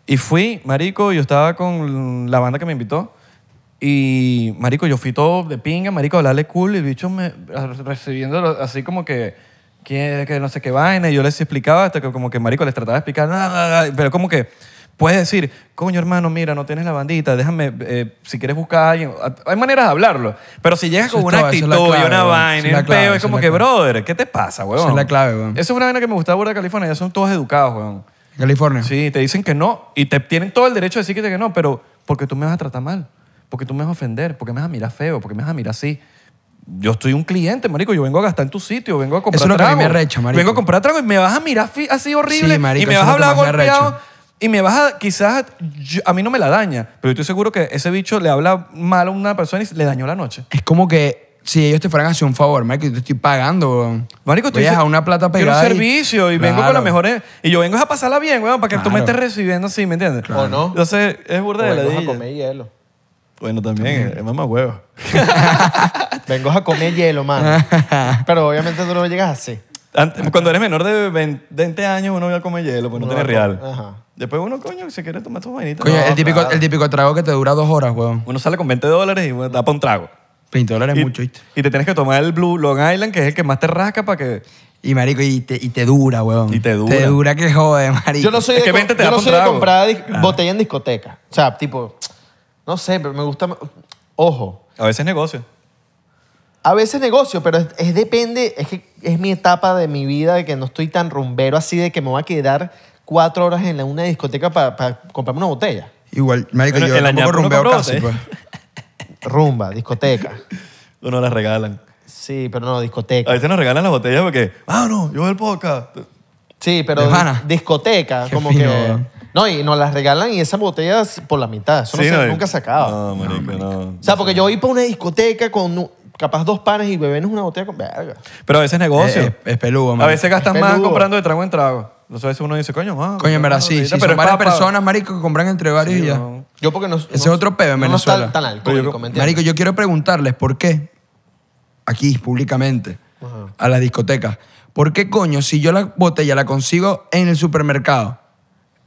Y fui, marico, yo estaba con la banda que me invitó y, marico, yo fui todo de pinga, marico, hablarle cool, y el bicho me recibiendo así como que, que, que no sé qué vaina, y yo les explicaba hasta que como que, marico, les trataba de explicar, nada. pero como que puedes decir, coño, hermano, mira, no tienes la bandita, déjame, eh, si quieres buscar a alguien, hay maneras de hablarlo, pero si llegas con una actitud y una vaina, y un peo, es como que, brother, ¿qué te pasa, weón? Esa es la clave, weón. Esa es una vaina que me gusta de California, ya son todos educados, weón. California. Sí, te dicen que no, y te tienen todo el derecho de decirte que no, pero porque tú me vas a tratar mal porque tú me vas a ofender, porque me vas a mirar feo, porque me vas a mirar así. Yo estoy un cliente, marico, yo vengo a gastar en tu sitio, vengo a comprar eso es lo a me recha, marico. Vengo a comprar trago y me vas a mirar así horrible y me vas a hablar golpeado. y me vas a, quizás, a mí no me la daña, pero yo estoy seguro que ese bicho le habla mal a una persona y le dañó la noche. Es como que si ellos te fueran a hacer un favor, marico, yo te estoy pagando, Marico, tú a una plata pegada. Quiero un servicio y, vengo con las mejores... Y yo vengo a pasarla bien, weón, para que tú me estés recibiendo así, ¿me entiendes? O no. Entonces, es burda hielo. Bueno, también, es mamá huevo. Vengo a comer hielo, mano. Pero obviamente tú no llegas así. cuando eres menor de 20, años, uno va a comer hielo, pues no, tiene real. Ajá. Después uno, coño, si quiere tomar tus vainitas. Coño, el, típico, el típico trago que te dura dos horas, huevón. Uno sale con 20 dólares y da para un trago. 20 dólares es mucho, Y te tienes que tomar el Blue Long Island, que es el que más te rasca para que... Y marico, y te, y te dura, weón. Y te dura. Te dura que jode, marico. Yo no soy de, que yo no soy de comprar botella en discoteca. O sea, tipo, no sé, pero me gusta. Ojo. A veces negocio. A veces negocio, pero es, depende, es que es mi etapa de mi vida de que no estoy tan rumbero así de que me voy a quedar cuatro horas en la, una discoteca para comprarme una botella. Igual, yo la casi, pues. Rumba, discoteca. Uno las regalan. Sí, pero no, discoteca. A veces nos regalan las botellas porque, ah, no, yo veo el podcast. Sí, pero discoteca, como que... No, y nos las regalan y esas botellas por la mitad. Eso no se- nunca se acaba. No, marico, no. o sea, porque yo voy para una discoteca con capaz dos panes y bebemos una botella con verga. Pero a veces negocio. es, peludo, a veces gastas más comprando de trago en trago. No a veces uno dice, coño, más. Coño, mira, sí. Pero varias personas, marico, que compran entre varios y ya. Yo porque no Ese es otro pebe en no Venezuela. tan, Marico, yo quiero preguntarles por qué, aquí públicamente, a las discotecas, ¿por qué coño si yo la botella la consigo en el supermercado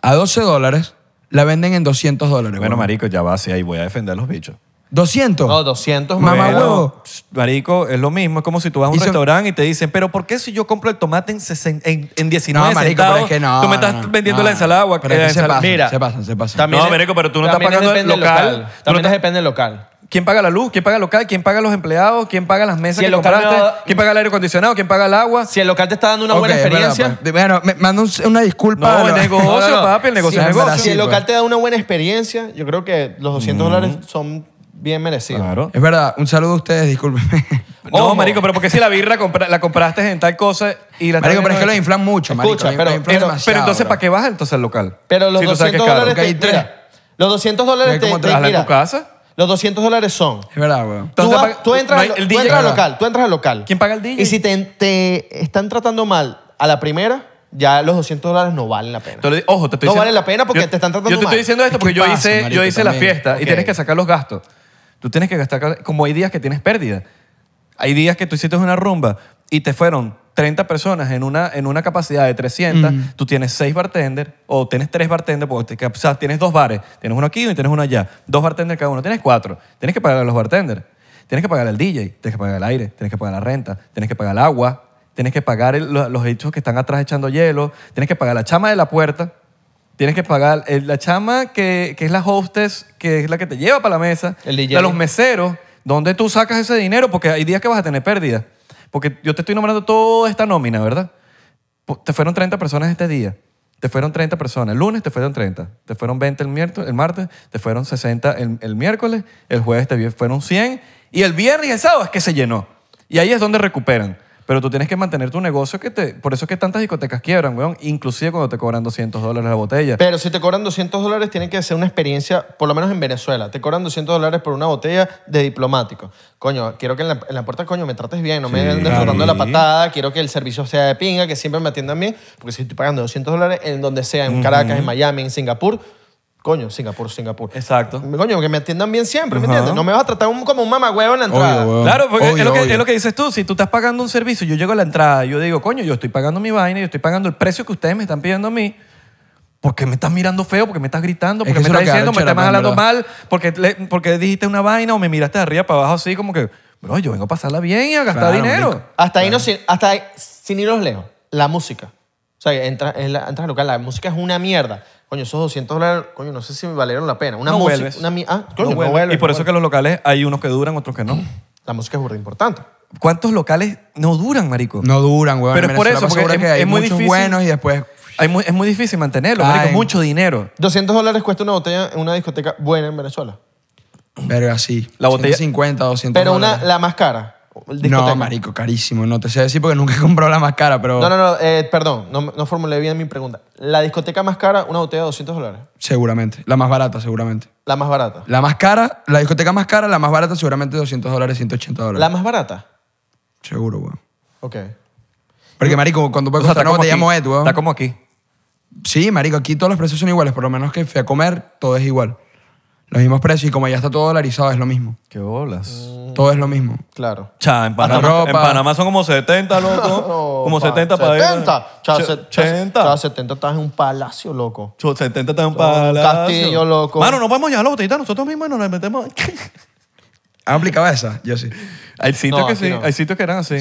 a 12 dólares, la venden en 200 dólares. Bueno, marico, ya va así ahí. Voy a defender a los bichos. 200. No, 200 Mamá huevo. Marico, es lo mismo. Es como si tú vas a un restaurante y te dicen, pero ¿por qué si yo compro el tomate en, 19 en, 19 No, marico, pero es que no. Tú me estás vendiendo la ensalada. Pero que se pasa. Mira. se pasa, se pasa. No, marico, pero tú no estás pagando el local. También te depende del local. ¿Quién paga la luz? ¿Quién paga el local? ¿Quién paga los empleados? ¿Quién paga las mesas que compraste? ¿Quién paga el aire acondicionado? ¿Quién paga el agua? Si el local te está dando una buena experiencia, Bueno, manda una disculpa. No, el negocio, papi, el negocio es negocio. si el local pues. te da una buena experiencia, yo creo que los 200 dólares son bien merecidos. Claro. Es verdad, un saludo a ustedes, discúlpenme. No, marico, pero porque si la birra la compraste en tal cosa y la Marico, pero es que la inflan mucho, marico. Escucha, pero- entonces, ¿para qué baja entonces al local? Pero los 200 dólares, los 200 dólares te, cómo te- a tu casa. Los 200 dólares son. Es verdad, güey. Tú, entras, al- entras al local. ¿Quién paga el día? Y si te, están tratando mal a la primera, ya los 200 dólares no valen la pena. ojo, te estoy No vale la pena porque te están tratando mal. Yo te estoy diciendo esto porque yo hice, yo hice la fiesta y tienes que sacar los gastos. Tú tienes que gastar, como hay días que tienes pérdida. Hay días que tú hiciste una rumba y te fueron 30 personas en una, en una capacidad de 300, tú tienes 6 bartenders o tienes 3 bartenders, porque o sea, tienes dos bares, tienes uno aquí y tienes uno allá, dos bartenders cada uno, tienes cuatro, tienes que pagar a los bartenders, tienes que pagar al DJ, tienes que pagar el aire, tienes que pagar la renta, tienes que pagar el agua, tienes que pagar los, hechos que están atrás echando hielo, tienes que pagar la chama de la puerta, Tienes que pagar eh, la chama que, es la hostess, que es la que te lleva para la mesa, a los meseros, ¿dónde tú sacas ese dinero? Porque hay días que vas a tener pérdida. Porque yo te estoy nombrando toda esta nómina, ¿verdad? Te fueron 30 personas este día. Te fueron 30 personas. El lunes te fueron 30. Te fueron 20 el, el martes. Te fueron 60 el, el miércoles. El jueves te fueron 100. Y el viernes y el sábado es que se llenó. Y ahí es donde recuperan. Pero tú tienes que mantener tu negocio que te... Por eso es que tantas discotecas quiebran, weón. Inclusive cuando te cobran 200 dólares la botella. Pero si te cobran 200 dólares, tiene que ser una experiencia, por lo menos en Venezuela. Te cobran 200 dólares por una botella de diplomático. Coño, quiero que en la, puerta, coño, me trates bien. No me andes tratando la patada. Quiero que el servicio sea de pinga, que siempre me atiendan bien. Porque si estoy pagando 200 dólares en donde sea, en Caracas, en Miami, en Singapur Coño, Singapur, Singapur. Exacto. Coño, que me atiendan bien siempre, ¿me entiendes? No me vas a tratar como un mamagüevo en la entrada. Claro, porque es, lo que, dices tú. Si tú estás pagando un servicio, yo llego a la entrada, yo digo, coño, yo estoy pagando mi vaina, yo estoy pagando el precio que ustedes me están pidiendo a mí. ¿Por qué me estás mirando feo? ¿Por qué me estás gritando? ¿Por qué me estás diciendo? ¿Me estás hablando mal? ¿Por qué, dijiste una vaina o me miraste de arriba para abajo así como que, bro, yo vengo a pasarla bien y a gastar dinero? Hasta, ahí no, sin- hasta ahí- sin irnos lejos. La música. O sea, entras, en la, al local, la música es una mierda. Coño, esos 200 dólares, coño, no sé si valieron la pena. Una música, una ah, no y por eso que los locales hay unos que duran, otros que no. la música es burda importante. ¿Cuántos locales no duran, marico? No duran, weón. Pero es por eso, porque es, muy muchos buenos y después... es muy difícil mantenerlo, marico. Mucho dinero. 200 dólares cuesta una botella en una discoteca buena en Venezuela. Pero así. La botella- 50, 200 Pero una, la más cara. No, marico, carísimo. No te sé decir porque nunca he comprado la más cara, pero... No, no, no, eh, perdón, no, no formulé bien mi pregunta. ¿La discoteca más cara, una botella de 200 dólares? Seguramente. La más barata, seguramente. ¿La más barata? La más cara, la discoteca más cara, la más barata seguramente 200 dólares, 180 dólares. ¿La más barata? Seguro, weón. Ok. Porque, marico, cuando puedes costar una llamo Moet, weón. Está como aquí. Sí, marico, aquí todos los precios son iguales. Por lo menos que fui a comer, todo es igual. Los mismos precios y como ya está todo dolarizado, es lo mismo. Qué bolas. Todo es lo mismo. Claro. Cha, en Panamá, son como 70, loco. como 70 para 70. Cha, 70 estás en un palacio, loco. 70 estás en Un palacio. castillo, loco. Mano, no podemos llevar la botellita nosotros mismos y nos la metemos. ¿Han aplicado esa? Yo sí. hay sitios que sí, hay sitios que eran así.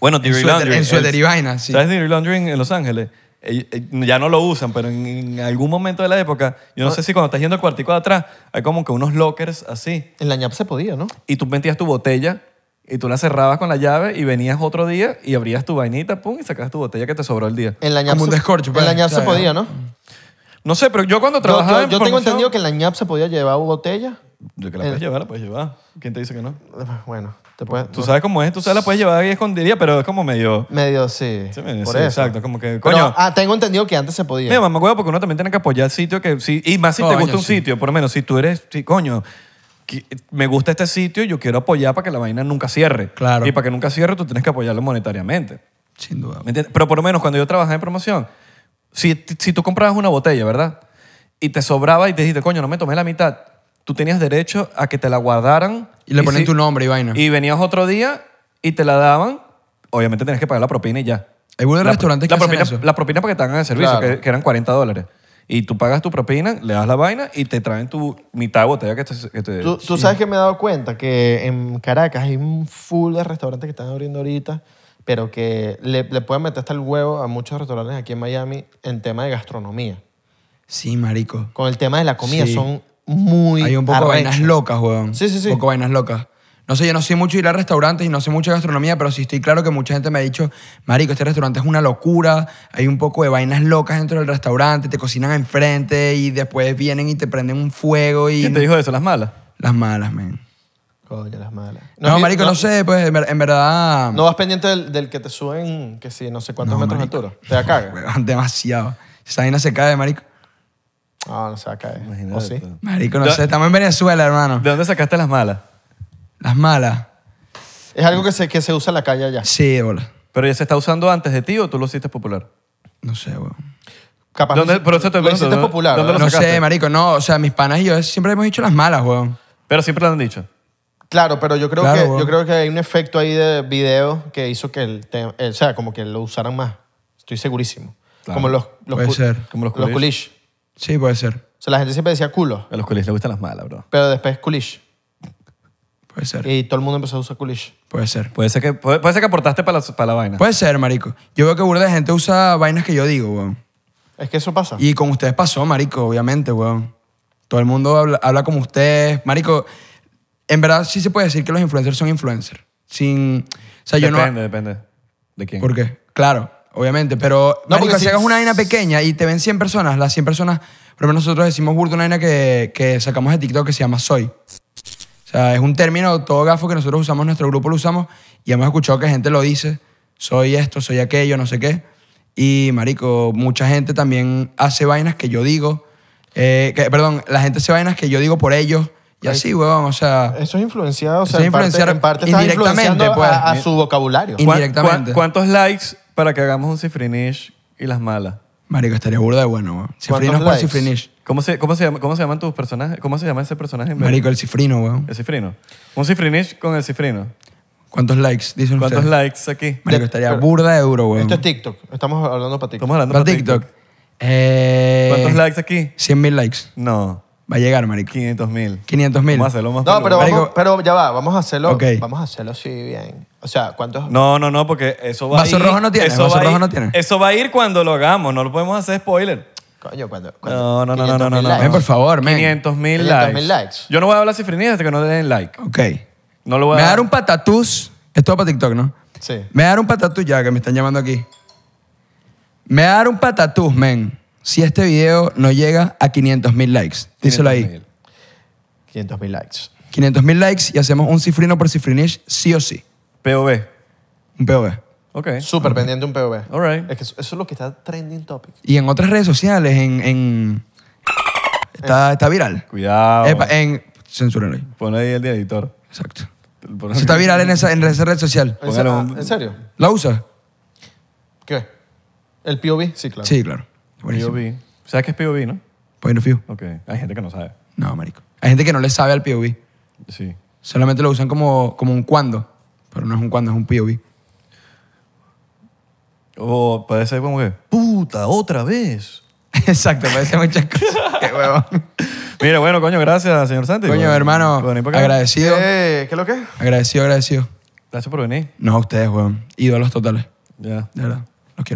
Bueno, Laundry. en su y vaina, sí. ¿Sabes Dairy Laundry en Los Ángeles? ya no lo usan, pero en, algún momento de la época, yo no, sé si cuando estás yendo al cuartico de atrás, hay como que unos lockers así. En la ñap se podía, ¿no? Y tú metías tu botella y tú la cerrabas con la llave y venías otro día y abrías tu vainita, pum, y sacabas tu botella que te sobró el día. En la ñap se, pues. se podía, ¿no? No sé, pero yo cuando trabajaba yo, yo, tengo entendido que en la ñap se podía llevar botella de que la puedes llevar, la puedes llevar. ¿Quién te dice que no? Bueno, te puedes... Tú sabes cómo es, tú sabes la puedes llevar y escondería, pero es como medio... Medio, sí. Sí, exacto, como que, coño. ah, tengo entendido que antes se podía. Mira, me acuerdo porque uno también tiene que apoyar el sitio que... sí y más si te gusta un sitio, por lo menos si tú eres... Sí, coño, me gusta este sitio y yo quiero apoyar para que la vaina nunca cierre. Claro. Y para que nunca cierre tú tienes que apoyarlo monetariamente. Sin duda. Pero por lo menos cuando yo trabajaba en promoción, si, si tú comprabas una botella, ¿verdad? Y te sobraba y te dijiste, coño, no me tomé la mitad, tú tenías derecho a que te la guardaran. Y le ponen tu nombre y vaina. Y venías otro día y te la daban. Obviamente tenías que pagar la propina y ya. Hay buenos restaurantes que la propina, La propina para que te hagan el servicio, que, eran 40 dólares. Y tú pagas tu propina, le das la vaina y te traen tu mitad de botella que te... Tú, sabes que me he dado cuenta que en Caracas hay un full de restaurantes que están abriendo ahorita, pero que le, pueden meter hasta el huevo a muchos restaurantes aquí en Miami en tema de gastronomía. Sí, marico. Con el tema de la comida, son muy. Hay un poco de vainas locas, weón. Sí, sí, sí. Un poco vainas locas. No sé, yo no sé mucho ir a restaurantes y no sé mucho de gastronomía, pero sí estoy claro que mucha gente me ha dicho, marico, este restaurante es una locura, hay un poco de vainas locas dentro del restaurante, te cocinan enfrente y después vienen y te prenden un fuego y... ¿Quién te dijo eso? ¿Las malas? Las malas, men. Coño, las malas. No, marico, no, sé, pues en, verdad... ¿No vas pendiente del, que te suben, que sí, no sé cuántos metros de altura? ¿Te da Demasiado. Esa vaina se cae, marico. Ah, no se va a sí? Marico, no sé. también en Venezuela, hermano. ¿De dónde sacaste las malas? Las malas. Es algo que se, que se usa en la calle allá. Sí, hola. ¿Pero ya se está usando antes de ti o tú lo hiciste popular? No sé, weón. Capaz ¿Dónde- lo eso te lo hiciste popular. No sé, marico. No, o sea, mis panas y yo siempre hemos dicho las malas, weón. Pero siempre lo han dicho. Claro, pero yo creo, que, yo creo que hay un efecto ahí de video que hizo que el eh, o sea, como que lo usaran más. Estoy segurísimo. Como los, los, Como los Sí, puede ser. O sea, la gente siempre decía culo, A los culis les gustan las malas, bro. pero después culish. Puede ser. Y todo el mundo empezó a usar culish. Puede ser. Puede ser que, puede, ser que aportaste para la, para la vaina. Puede ser, marico. Yo veo que burda de gente usa vainas que yo digo, weón. Es que eso pasa. Y con ustedes pasó, marico, obviamente, weón. Todo el mundo habla, habla como ustedes. Marico, en verdad sí se puede decir que los influencers son influencers. Sin... O sea, yo no... depende, depende. ¿De quién? ¿Por qué? Claro obviamente, pero no, porque si hagas una vaina pequeña y te ven 100 personas, las 100 personas, por nosotros decimos burdo una vaina que, que sacamos de TikTok que se llama Soy. O sea, es un término todo gafo que nosotros usamos, nuestro grupo lo usamos y hemos escuchado que gente lo dice, soy esto, soy aquello, no sé qué. Y, marico, mucha gente también hace vainas que yo digo, eh, que, perdón, la gente hace vainas que yo digo por ellos. Y así, huevón, o sea... Eso es influenciado, o sea, en parte, en parte pues, a, a, su vocabulario. Indirectamente. ¿Cuántos likes para que hagamos un Cifrinish y las malas. Marico, estaría burda de bueno, weón. Cifrino con Cifrinish. ¿Cómo se, cómo, se llama, ¿Cómo se llaman tus personajes? ¿Cómo se llama ese personaje? en Marico, el Cifrino, weón. El Cifrino. Un Cifrinish con el Cifrino. ¿Cuántos likes? Dicen ¿Cuántos likes aquí? Marico, estaría burda de duro, weón. Esto es TikTok. Estamos hablando para TikTok. Estamos hablando Para para TikTok. Eh, ¿Cuántos likes aquí? 100.000 likes. No. Va a llegar, marico. 500 mil. 500 mil. Vamos a hacerlo más No, pero, vamos- pero ya va, vamos a hacerlo. Vamos a hacerlo así bien. O sea, ¿cuántos? No, no, no, porque eso va a ir. no eso vaso va a rojo ir- no tiene. Eso va a ir cuando lo hagamos, no lo podemos hacer spoiler. Coño, cuando... No, no, no, no, no, no, Ven, por favor, men. 500 mil likes. likes. Yo no voy a hablar cifrinidad hasta que no den like. Ok. No lo voy a Me dar un patatús. Esto va para TikTok, ¿no? Sí. Me dar un patatús ya, que me están llamando aquí. Me dar un patatús, men si este video no llega a 500.000 mil likes. Díselo ahí. 500.000 likes. 500.000 likes y hacemos un cifrino por cifrinish, sí o sí. POV. Un POV. Ok. Súper pendiente un POV. All right. Es que eso es lo que está trending topic. Y en otras redes sociales, en. Eh. está, viral. Cuidado. en. Censúrenlo ahí. Pon ahí el de editor. Exacto. está viral en esa, en red social. ¿En, ah, ¿en serio? ¿La usa ¿Qué? ¿El POV? Sí, claro. Sí, claro. P.O.B. POV. ¿Sabes qué es POV, no? Point of view. Ok. Hay gente que no sabe. No, marico. Hay gente que no le sabe al POV. Sí. Solamente lo usan como, como un cuando. Pero no es un cuando, es un POV. O puede ser como que, puta, otra vez. Exacto, Parece ser muchas cosas. Qué huevón. Mira, bueno, coño, gracias, señor Santi. Coño, hermano, agradecido. Eh, ¿Qué es lo que Agradecido, agradecido. Gracias por venir. No a ustedes, huevón. los totales. Ya. De verdad.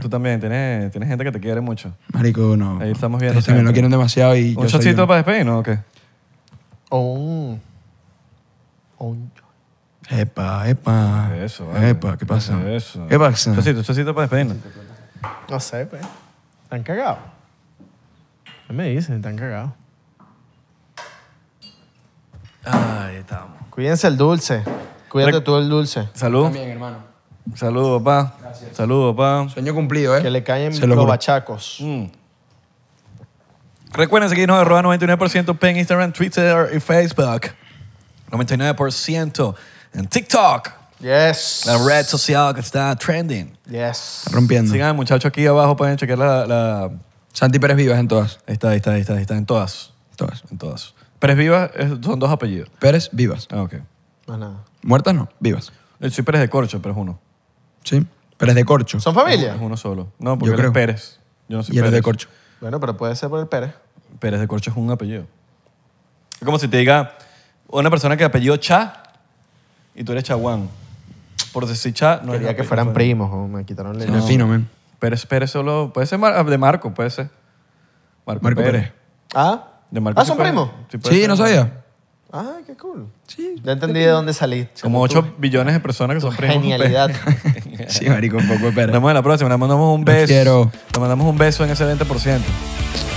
Tú también, tienes, tienes gente que te quiere mucho. Marico, no. Ahí estamos viendo. Ustedes también lo quieren demasiado y. ¿Un yo soy para despedirnos o qué? O un. Epa, epa. Eso, Epa, ¿qué pasa? ¿Qué pasa? Un para despedirnos. No sé, pues. Están cagados. ¿Qué me dicen? Están cagados. Ahí estamos. Cuídense el dulce. Cuídate tú el dulce. Salud. También, hermano. Saludos, papá. Gracias. Saludos, papá. Sueño cumplido, ¿eh? Que le caen los bachacos. Mm. Recuerden seguirnos nos arroba 99% en Instagram, Twitter y Facebook. 99% en TikTok. Yes. La red social que está trending. Yes. Rompiendo. Sigan, muchachos, aquí abajo pueden chequear la, Santi Pérez Vivas en todas. Ahí está, ahí está, ahí está, ahí está, en todas. Todas. En todas. Pérez Vivas son dos apellidos. Pérez Vivas. Ah, ok. Ah, nada. Muertas no, vivas. El eh, soy Pérez de Corcho, pero es uno. Sí, Pérez de corcho. ¿Son familia? Es uno solo. No, porque es Pérez. no Y eres Pérez. de corcho. Bueno, pero puede ser por el Pérez. Pérez de corcho es un apellido. Es como si te diga una persona que apellido Cha y tú eres Chaguán. Por decir Cha, no Quería que fueran primos. me quitaron el... Es fino, man. Pérez, solo. Puede ser de Marco, puede ser. Marco, Pérez. ¿Ah? De Marco ¿Ah, son primos? Sí, no sabía. Ah, qué cool. Sí. Ya entendí de dónde salí. Como 8 billones de personas que son primos. Genialidad. Pues. sí, marico, un poco de Nos vemos en la próxima. Le mandamos un beso. Quiero. Le mandamos un beso en ese 20%.